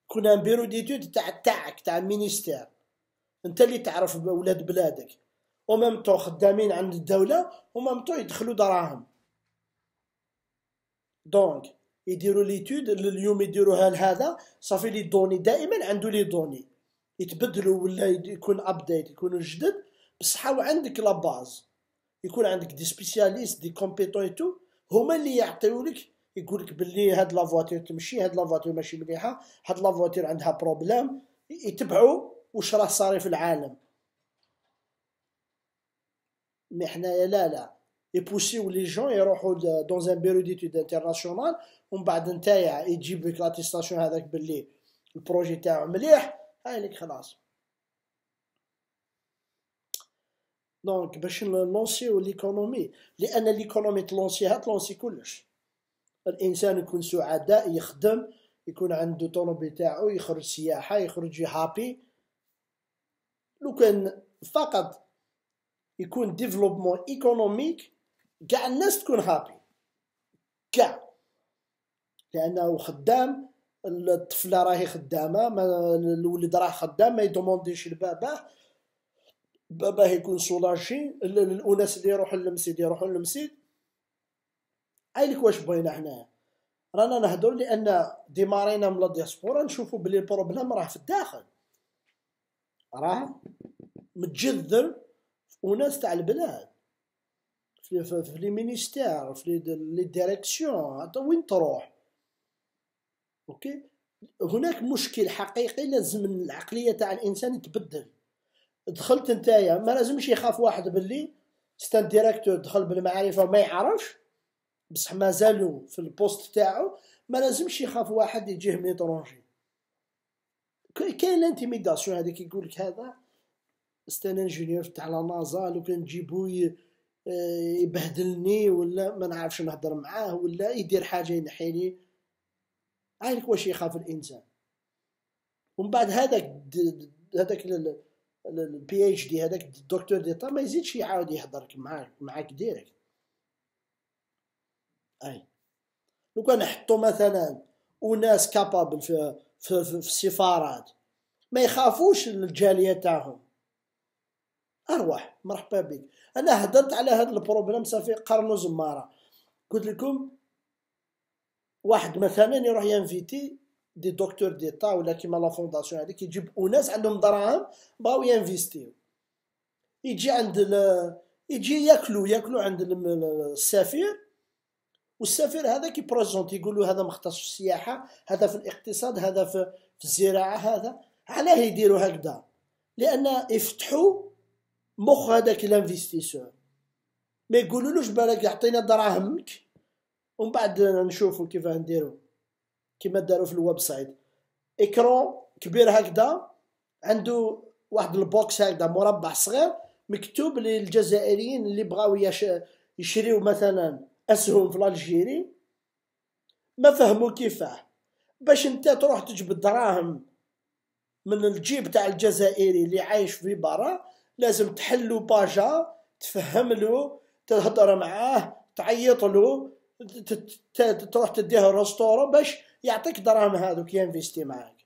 كنا بيرو ديتود تاع تاعك تاع مينيستير انت اللي تعرف ولاد بلادك ومام تو خدامين عند الدولة ومام تو يدخلوا دراهم دونك يديروا ليتود اليوم يديروها لهذا صافي لي دوني دائما عنده لي دوني يتبدلوا ولا يكون ابديت يكونوا جدد بصح لا لاباز يكون عندك دي سبيسياليست دي كومبيتون تو هما اللي يعطيولك يقول لك باللي هاد لا فواتير تمشي هاد لا فواتير ماشي مليحه هاد لا فواتير عندها بروبليم يتبعوا واش راه صاري في العالم مي حنايا لا لا يبوسيو لي جون يروحوا دون ان بيرو ديتود انترناسيونال ومن بعد نتايا يجيب لك لاتيستاسيون هذاك باللي البروجي تاعو مليح هاي لك خلاص دونك باش نلونسيو ليكونومي لان ليكونومي تلونسيها تلونسي كلش الانسان يكون سعداء يخدم يكون عنده طوموبيل تاعو يخرج سياحه يخرج هابي لو كان فقط يكون ديفلوبمون ايكونوميك كاع الناس تكون هابي كاع لانه خدام الطفله راهي خدامه الولد راه خدام ما يدومونديش لباباه باباه يكون سولاجي الاناس اللي يروحوا للمسيد يروحوا للمسيد عليك واش بغينا حنايا رانا نهضروا لان ديمارينا من الدياسبورا نشوفوا بلي البروبليم راه في الداخل راه متجذر في اناس تاع البلاد في, في, في لي مينيستير في لي ديريكسيون حتى وين تروح اوكي هناك مشكل حقيقي لازم العقليه تاع الانسان تبدل دخلت نتايا ما لازمش يخاف واحد باللي ستان ديريكتور دخل بالمعرفه وما يعرفش بصح مازالو في البوست تاعو ما لازمش يخاف واحد يجيه من كاين الانتيميداسيون هذيك يقول لك هذا ستان انجينير تاع لا نازا لو كان تجيبو يبهدلني ولا ما نعرفش نهضر معاه ولا يدير حاجه ينحيني عارف واش يخاف الانسان ومن بعد هذاك هذاك البي اتش دي هذاك الدكتور ديتا ما يزيدش يعاود يهضرك معاك معاك ديريكت اي لو كان نحطو مثلا وناس كابابل في في, في, في السفارات ما يخافوش الجاليه تاعهم ارواح مرحبا بك انا هضرت على هذا البروبليم صافي قرن زماره قلت لكم واحد مثلا يروح ينفيتي دي دكتور ديتا ولا كيما لا فونداسيون هذيك يجيب اناس عندهم دراهم باو ينفيستيو يجي عند ال... يجي ياكلو ياكلو عند السفير والسفير هذا كي بريزونت يقول له هذا مختص في السياحه هذا في الاقتصاد هذا في, في الزراعه هذا علاه يديروا هكذا لان يفتحوا مخ هذاك الانفستيسور ما يقولولوش بالك يعطينا دراهمك ومن بعد نشوفوا كيفاه نديرو كما داروا في الويب سايت ايكرون كبير هكذا عنده واحد البوكس هكذا مربع صغير مكتوب للجزائريين اللي بغاو يشريو مثلا اسهم في الجيري ما فهموا كيفاه باش انت تروح تجبد دراهم من الجيب تاع الجزائري اللي عايش في برا لازم تحلو باجا تفهم له تهضر معاه تعيط له تروح تديه الرستورو باش يعطيك دراهم هادوك ينفيستي معاك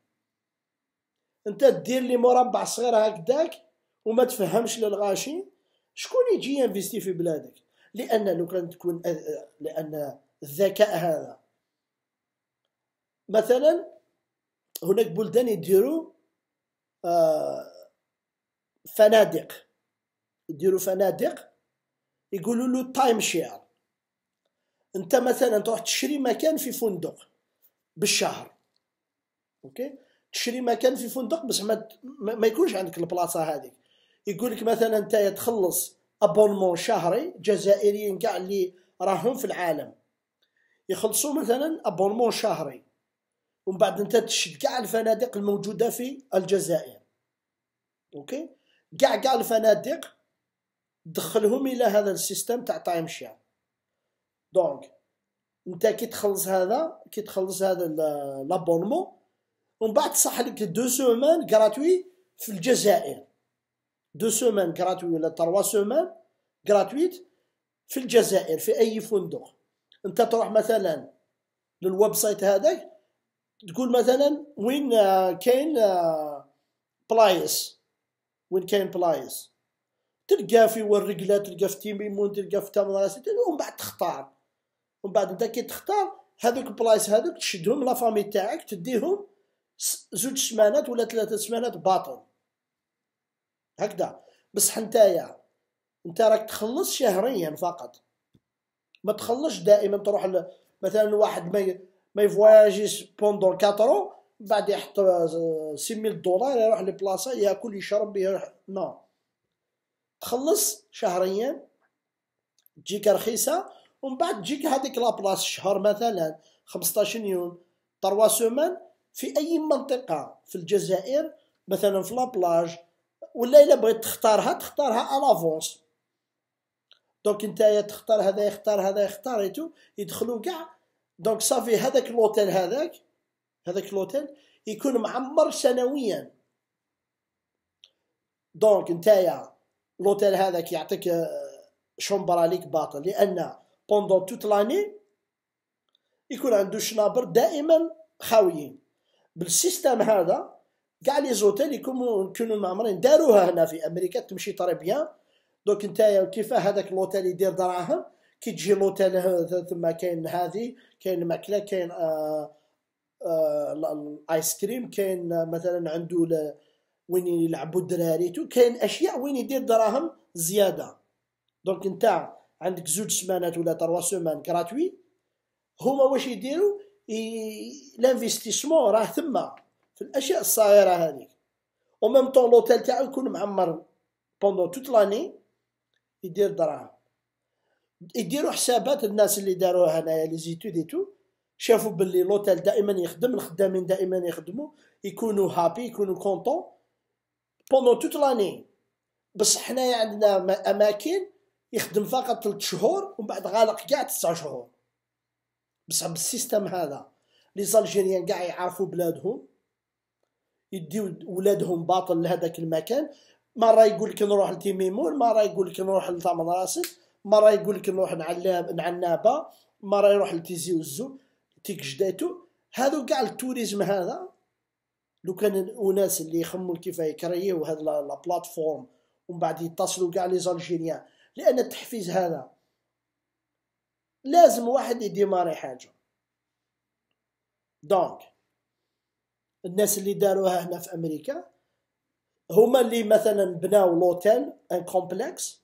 انت دير لي مربع صغير هكذاك وما تفهمش للغاشي شكون يجي ينفيستي في بلادك لان لو كان تكون آه، آه، لان الذكاء هذا مثلا هناك بلدان يديروا آه، فنادق يديروا فنادق يقولوا له تايم شير انت مثلا تروح تشري مكان في فندق بالشهر اوكي تشري مكان في فندق بس ما, ما يكونش عندك البلاصه هذيك يقول لك مثلا انت تخلص ابونمون شهري جزائريين كاع اللي راهم في العالم يخلصوا مثلا ابونمون شهري ومن بعد انت تشد كاع الفنادق الموجوده في الجزائر اوكي كاع كاع الفنادق دخلهم الى هذا السيستم تاع تايم شير دونك انت كي تخلص هذا كي تخلص هذا لابونمون ومن بعد تصح لك دو سومان غراتوي في الجزائر دو سومان غراتوي ولا تروا سومان غراتويت في الجزائر في اي فندق انت تروح مثلا للويب سايت هذاك تقول مثلا وين آه، كاين آه، بلايس وين كاين بلايس تلقى في ورقلات تلقى في تيميمون تلقى في تمراسي ومن بعد تختار ومن بعد انت كي تختار هذوك البلايص هذوك تشدهم لا فامي تاعك تديهم زوج سمانات ولا ثلاثة سمانات باطل هكذا بصح نتايا انت راك تخلص شهريا فقط ما تخلصش دائما تروح ل... مثلا واحد ما ي... ما يفواياجيش بوندون كاترو بعد يحط 6000 دولار يروح لبلاصه ياكل يشرب يروح نو تخلص شهريا تجيك رخيصه ومن بعد تجيك هذيك لابلاص شهر مثلا 15 يوم تروا سومان في اي منطقه في الجزائر مثلا في لابلاج ولا الا بغيت تختارها تختارها الافونس دونك نتايا تختار هذا يختار هذا يختار ايتو يدخلوا كاع دونك صافي هذاك لوتيل هذاك هذاك لوتيل يكون معمر سنويا دونك نتايا لوتيل هذاك يعطيك آه، شومبرا ليك باطل لان بوندون توت لاني يكون عنده شنابر دائما خاويين بالسيستم هذا كاع لي زوتيل يكونوا كانوا معمرين داروها هنا في امريكا تمشي طري بيان دونك نتايا كيفاه هذاك الموتيل يدير دراهم كي تجي لوتيل تما كاين هذه كاين ماكله كاين الايس كريم كاين مثلا عنده وين يلعبوا الدراري كاين اشياء وين يدير دراهم زياده دونك نتا عندك زوج سمانات ولا تروا سومان كراتوي هما واش يديروا لانفيستيسمون راه ثما في الاشياء الصغيره هذيك او ميم طون لوتيل تاعو يكون معمر بوندون توت لاني يدير دراهم يديروا حسابات الناس اللي داروها هنايا لي زيتود اي تو شافوا باللي لوتيل دائما يخدم الخدامين دائما يخدموا يكونوا هابي يكونوا كونطون بوندون توت لاني بصح حنايا عندنا اماكن يخدم فقط 3 شهور ومن بعد غالق كاع 9 شهور بصح بالسيستم هذا لي زالجيريان كاع يعرفوا بلادهم يديو ولادهم باطل لهذاك المكان مره يقول لك نروح لتيميمون مره يقول لك نروح لثمن راسك مره يقول لك نروح نعلم نعنابه مره يروح لتيزي وزو تيك جداتو هادو كاع التوريزم هذا لو كان الناس اللي يخمو كيف يكريو هاد لا بلاتفورم ومن بعد يتصلوا كاع لي زالجيريان لأن التحفيز هذا لازم واحد يديماري حاجة دونك الناس اللي داروها هنا في أمريكا هما اللي مثلا بناو لوتيل ان كومبلكس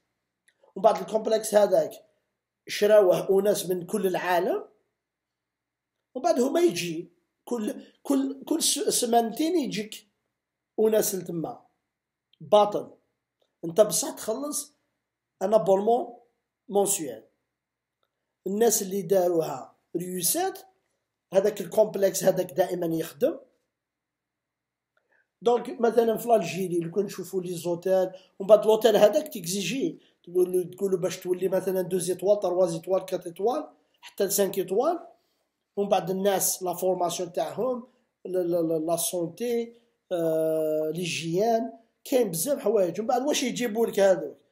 ومن بعد الكومبلكس هذاك شراوه اناس من كل العالم ومن بعد هما يجي كل كل كل سمانتين يجيك اناس لتما باطل انت بصح تخلص ان ابونمون مونسيوال الناس اللي داروها ريوسات هذاك الكومبلكس هذاك دائما يخدم دونك مثلا في الجيري لو كان نشوفوا لي زوتيل ومن بعد لوتيل هذاك تيكزيجي تقول تقول باش تولي مثلا دو زيتوال تروا زيتوال كات ايطوال حتى لسانك ايتوال ومن بعد الناس لا فورماسيون تاعهم لا سونتي ليجيان كاين بزاف حوايج ومن بعد واش يجيبوا لك هذوك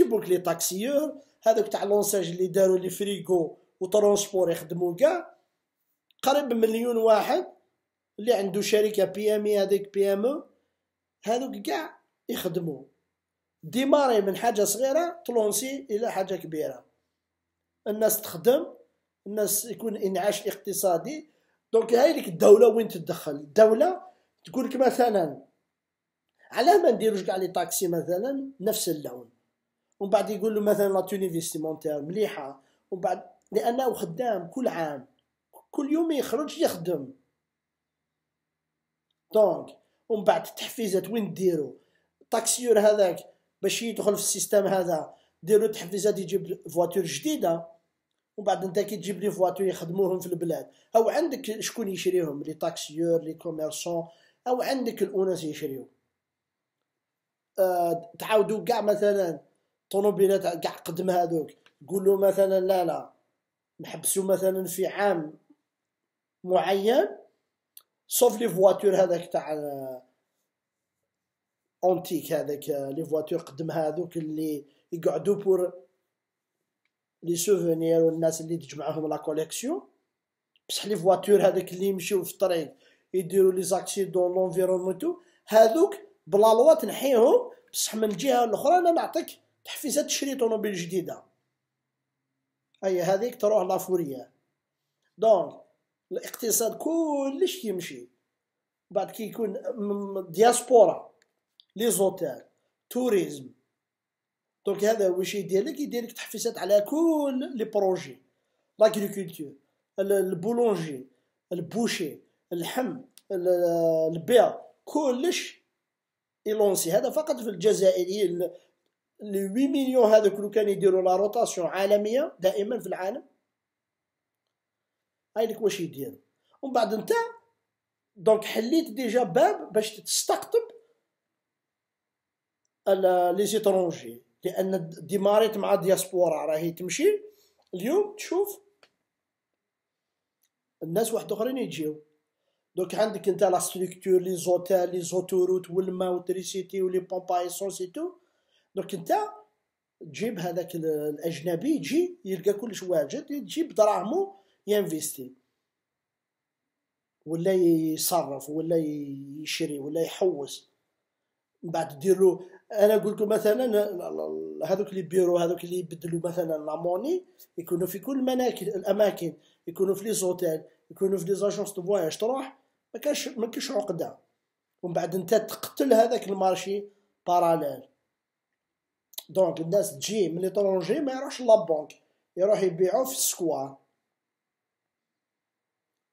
لك لي طاكسيور هذوك تاع لونساج اللي داروا لي فريكو وترونسبور يخدموا كاع قريب مليون واحد اللي عنده شركه بي ام اي هذيك بي ام او هذوك كاع يخدموا ديماري من حاجه صغيره تلونسي الى حاجه كبيره الناس تخدم الناس يكون انعاش اقتصادي دونك هاي لك الدوله وين تتدخل الدوله تقول لك مثلا علاه ما نديروش كاع لي طاكسي مثلا نفس اللون ومن بعد يقول له مثلا لا توني فيستيمونتير مليحه ومن بعد لانه خدام كل عام كل يوم يخرج يخدم دونك ومن بعد التحفيزات وين ديرو طاكسيور هذاك باش يدخل في السيستم هذا ديرو تحفيزات يجيب فواتور جديده ومن بعد انت كي تجيب لي فواتور يخدموهم في البلاد او عندك شكون يشريهم لي طاكسيور لي كوميرسون او عندك الاناس يشريو أه تعاودوا كاع مثلا الطوموبيلات كاع قدم هذوك قولوا مثلا لا لا نحبسو مثلا في عام معين سوف لي فواتور هذاك تاع اونتيك آه، هذاك آه، لي فواتور قدم هذوك اللي يقعدوا بور لي سوفونير والناس اللي تجمعهم لا كوليكسيون بصح لي فواتور هذاك اللي يمشيو في الطريق يديروا لي زاكسيدون لونفيرونمونتو هذوك بلا لوا تنحيهم بصح من الجهه الاخرى انا نعطيك تحفيزات تشري طوموبيل جديده هي هذيك تروح لافوريا دونك الاقتصاد كلش يمشي بعد كي يكون دياسبورا لي زوتيل توريزم دونك هذا واش يدير لك يدير لك تحفيزات على كل لي بروجي لاغريكولتور البولونجي البوشي اللحم البيض كلش يلونسي هذا فقط في الجزائريين لي 8 مليون هذوك لو كان يديروا لا روتاسيون عالميه دائما في العالم هايلك واش يدير ومن بعد انت دونك حليت ديجا باب باش تستقطب لي زيترونجي لان ديماريت مع دياسبورا راهي تمشي اليوم تشوف الناس واحد اخرين يجيو دونك عندك انت لا ستركتور لي زوتيل لي زوتوروت والماء والتريسيتي ولي بومبا ايسونس اي تو درك انت تجيب هذاك الاجنبي يجي يلقى كلش واجد يجيب دراهمو ينفيستي ولا يصرف ولا يشري ولا يحوس من بعد دير انا نقول لكم مثلا هذوك اللي بيرو هذوك اللي يبدلوا مثلا لاموني يكونوا في كل مناكل الاماكن يكونوا في لي زوتيل يكونوا في لي زاجونس دو فواياج تروح ما كاش ما كاش عقده ومن بعد انت تقتل هذاك المارشي باراليل دونك الناس تجي من ليترونجي ما يروحش لابونك يروح يبيعو في السكوار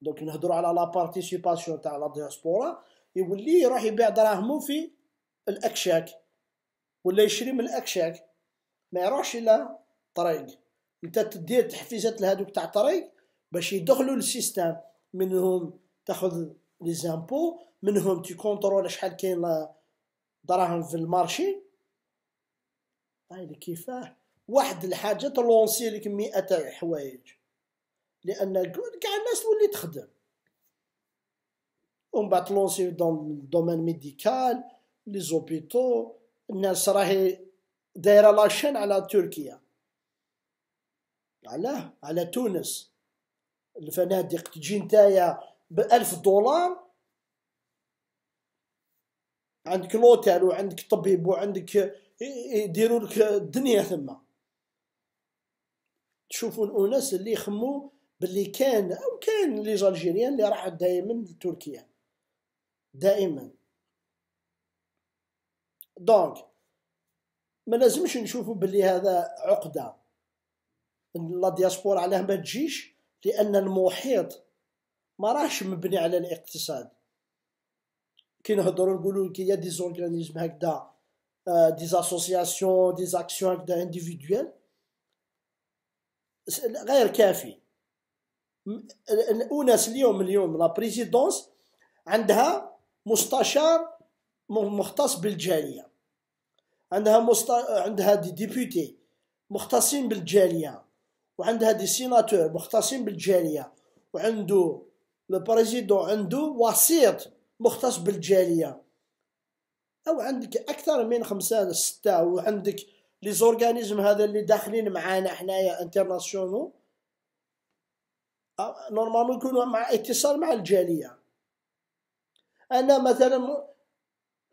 دونك نهضرو على لا بارتيسيباسيون تاع لا دياسبورا يولي يروح يبيع دراهمو في الاكشاك ولا يشري من الاكشاك ما يروحش الى طريق انت تدير تحفيزات لهذوك تاع طريق باش يدخلوا للسيستم منهم تاخذ لي زامبو منهم تي كونترول شحال كاين دراهم في المارشي طيب كيفاه واحد الحاجه تلونسي لك مئة حوايج لان كاع الناس تولي تخدم ومن بعد تلونسي دون دومين ميديكال لي زوبيتو الناس راهي دايره لاشين على تركيا علاه على تونس الفنادق تجي نتايا بألف دولار عندك لوتيل وعندك طبيب وعندك يديروا لك الدنيا ثما تشوفوا الناس اللي يخمو باللي كان او كان لي جالجيريان اللي راح دائما لتركيا دائما دونك ما لازمش نشوفوا باللي هذا عقده لا دياسبورا علاه ما تجيش لان المحيط ما راهش مبني على الاقتصاد كي نهضروا نقولوا كي يا ديزورغانيزم هكذا Euh, des associations des actions individuelles غير كافي الأناس اليوم اليوم لا بريزيدونس عندها مستشار مختص بالجالية عندها مست... عندها دي ديبوتي مختصين بالجالية وعندها دي سيناتور مختصين بالجالية وعنده لو بريزيدون عنده وسيط مختص بالجالية او عندك اكثر من خمسه سته وعندك لي زورغانيزم هذا اللي داخلين معانا حنايا انترناسيونو نورمالمون يكونوا مع اتصال مع الجاليه انا مثلا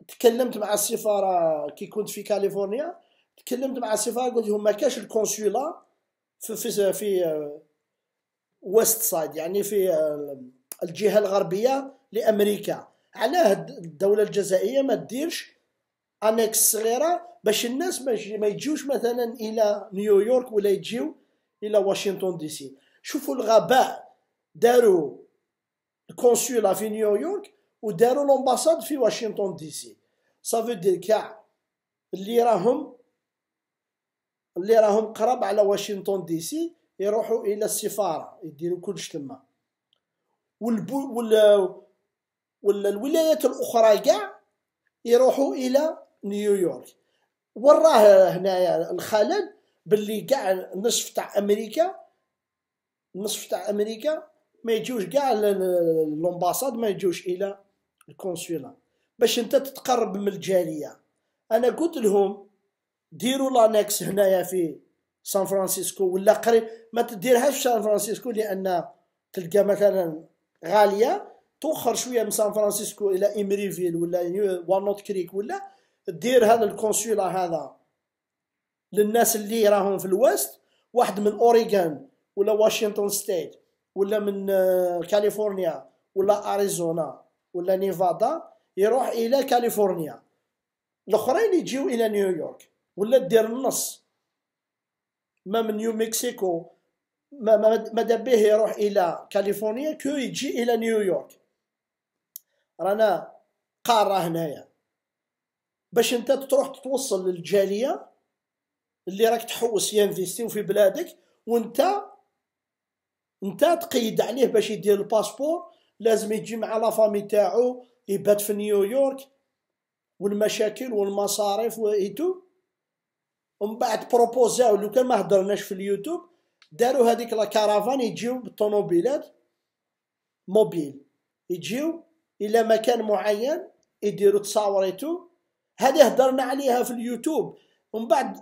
تكلمت مع السفاره كي كنت في كاليفورنيا تكلمت مع السفاره قلت لهم ما كاش الكونسولا في في في آه، ويست سايد يعني في آه، الجهه الغربيه لامريكا علاه الدوله الجزائريه ما ديرش انكس صغيره باش الناس ما يجيوش مثلا الى نيويورك ولا يجيو الى واشنطن دي سي شوفوا الغباء داروا الكونسولا في نيويورك وداروا لومباساد في واشنطن دي سي صافي دير كاع اللي راهم اللي راهم قراب على واشنطن دي سي يروحوا الى السفاره يديروا كلش تما والبو وال ولا الولايات الاخرى كاع يروحوا الى نيويورك وراه هنايا الخلل باللي كاع النصف تاع امريكا النصف تاع امريكا ما يجوش كاع لومباساد ما يجوش الى الكونسولا باش انت تتقرب من الجاليه انا قلت لهم ديروا لانكس هنايا في سان فرانسيسكو ولا قريب ما تديرهاش في سان فرانسيسكو لان تلقى مثلا غاليه توخر شويه من سان فرانسيسكو الى امريفيل ولا وانوت كريك ولا دير هذا الكونسولا هذا للناس اللي راهم في الويست واحد من اوريغان ولا واشنطن ستيت ولا من آه، كاليفورنيا ولا اريزونا ولا نيفادا يروح الى كاليفورنيا الاخرين يجيو الى نيويورك ولا دير النص ما من نيو مكسيكو ما ما به يروح الى كاليفورنيا كو يجي الى نيويورك رانا قاره هنايا باش انت تروح تتوصل للجاليه اللي راك تحوس ينفيستيو في بلادك وانت انت تقيد عليه باش يدير الباسبور لازم يجي مع لا فامي تاعو يبات في نيويورك والمشاكل والمصاريف وايتو ومن بعد بروبوزاو لو كان ما هدرناش في اليوتيوب داروا هذيك لا كارافان يجيو بالطوموبيلات موبيل يجيو الى مكان معين يديروا تصاوريتو هذه هضرنا عليها في اليوتيوب ومن بعد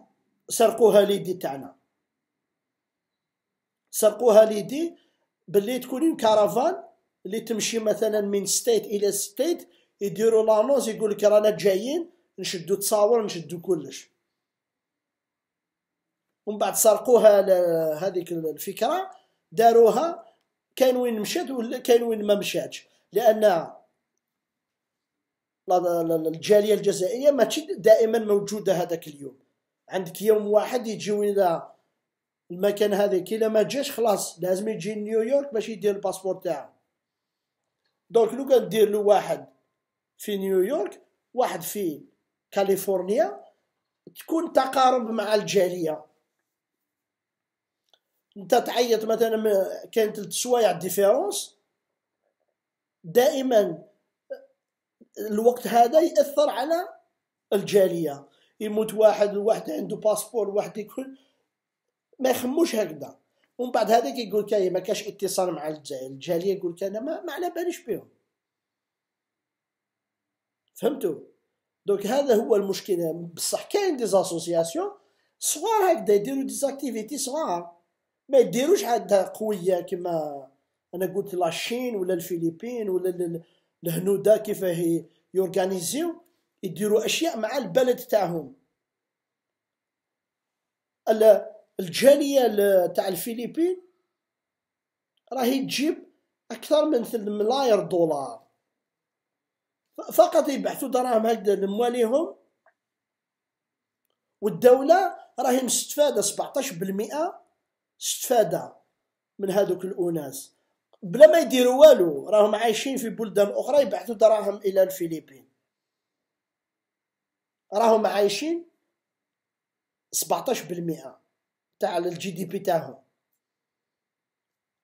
سرقوها ليدي تاعنا سرقوها ليدي باللي تكونين كارافان اللي تمشي مثلا من ستيت الى ستيت يديروا لانوز يقول لك رانا جايين نشدو تصاور نشدو كلش ومن بعد سرقوها هذيك الفكره داروها كاين وين مشات ولا كاين وين ما مشاتش لان الجاليه الجزائريه ماشي دائما موجوده هذاك اليوم عندك يوم واحد يجيو الى المكان هذاك كي ما جاش خلاص لازم يجي نيويورك باش يدير الباسبور تاعو دونك لو كان دير له واحد في نيويورك واحد في كاليفورنيا تكون تقارب مع الجاليه انت تعيط مثلا كانت ثلاث سوايع ديفيرونس دائما الوقت هذا ياثر على الجاليه يموت واحد واحد عنده باسبور واحد يكون ما يخموش هكذا ومن بعد هذا كيقول لك ما كاش اتصال مع الجاليه الجاليه يقول انا ما, ما على باليش بهم فهمتوا دونك هذا هو المشكل بصح كاين دي زاسوسياسيون صغار هكذا يديروا زاكتيفيتي صغار ما يديروش عاد قويه كما انا قلت لاشين ولا الفلبين ولا الهنوده كيفاه يورغانيزيو يديروا اشياء مع البلد تاعهم الجاليه تاع الفلبين راهي تجيب اكثر من 3 ملاير دولار فقط يبعثوا دراهم هكذا لمواليهم والدوله راهي مستفاده 17% استفاده من هذوك الاناس بلا ما يديروا والو راهم عايشين في بلدان اخرى يبعثوا دراهم الى الفلبين راهم عايشين 17% تاع الجي دي بي تاعهم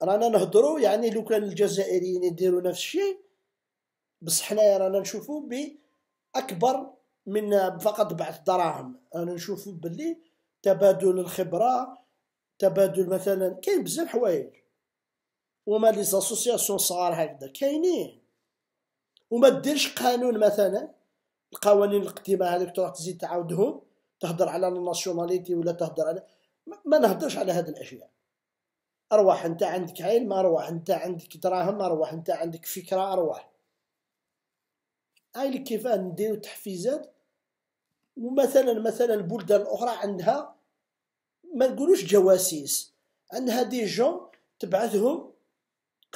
رانا نهضروا يعني لو كان الجزائريين يديروا نفس الشيء بصح حنايا رانا نشوفوا ب اكبر من فقط بعث دراهم رانا نشوفوا باللي تبادل الخبره تبادل مثلا كاين بزاف حوايج وما لي زاسوسياسيون صغار هكذا كاينين وما ديرش قانون مثلا القوانين القديمه هذيك تروح تزيد تعاودهم تهضر على الناسيوناليتي ولا تهضر على ما نهضرش على هذه الاشياء ارواح انت عندك علم ارواح انت عندك دراهم ارواح انت عندك فكره ارواح هاي كيف نديرو تحفيزات ومثلا مثلا البلدان الاخرى عندها ما نقولوش جواسيس عندها دي جون تبعثهم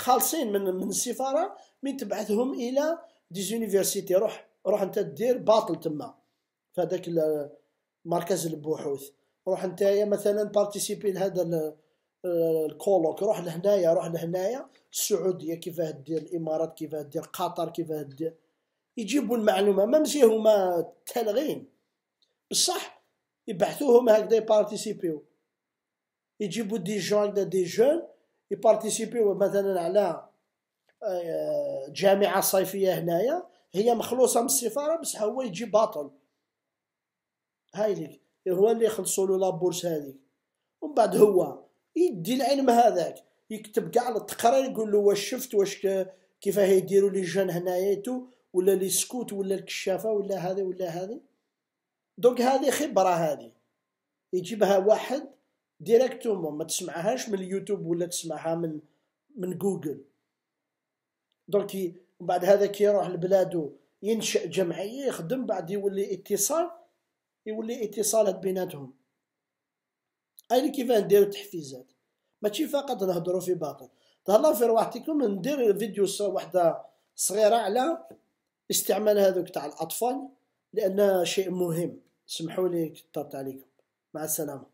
خالصين من من السفاره من تبعثهم الى دي زونيفرسيتي روح روح انت دير باطل تما في هذاك مركز البحوث روح نتايا مثلا بارتيسيبي لهذا الكولوك روح لهنايا روح لهنايا السعوديه كيفاه دير الامارات كيفاه دير قطر كيفاه دير يجيبوا المعلومه ما ماشي هما تالغين بصح يبعثوهم هكذا يبارتيسيبيو يجيبوا دي جون هكذا دي جون يبارتيسيبيو مثلا على آه، جامعه صيفيه هنايا هي مخلوصه من السفاره بصح هو يجي باطل هاي ليك هو اللي يخلصوا له لابورس هذيك ومن بعد هو يدي العلم هذاك يكتب كاع التقرير يقول له واش شفت واش كيفاه يديروا لي جان هنايا ولا لي سكوت ولا الكشافه ولا هذه ولا هذه دونك هذه خبره هذه يجيبها واحد ديريكتومون ما تسمعهاش من اليوتيوب ولا تسمعها من من جوجل دونك من بعد هذا كي يروح لبلادو ينشا جمعيه يخدم بعد يولي اتصال يولي اتصالات بيناتهم اين كيف نديرو تحفيزات ماشي فقط نهضروا في باطل تهلاو في رواحتكم ندير فيديو وحده صغيره على استعمال هذوك تاع الاطفال لان شيء مهم سمحوا لي كثرت عليكم مع السلامه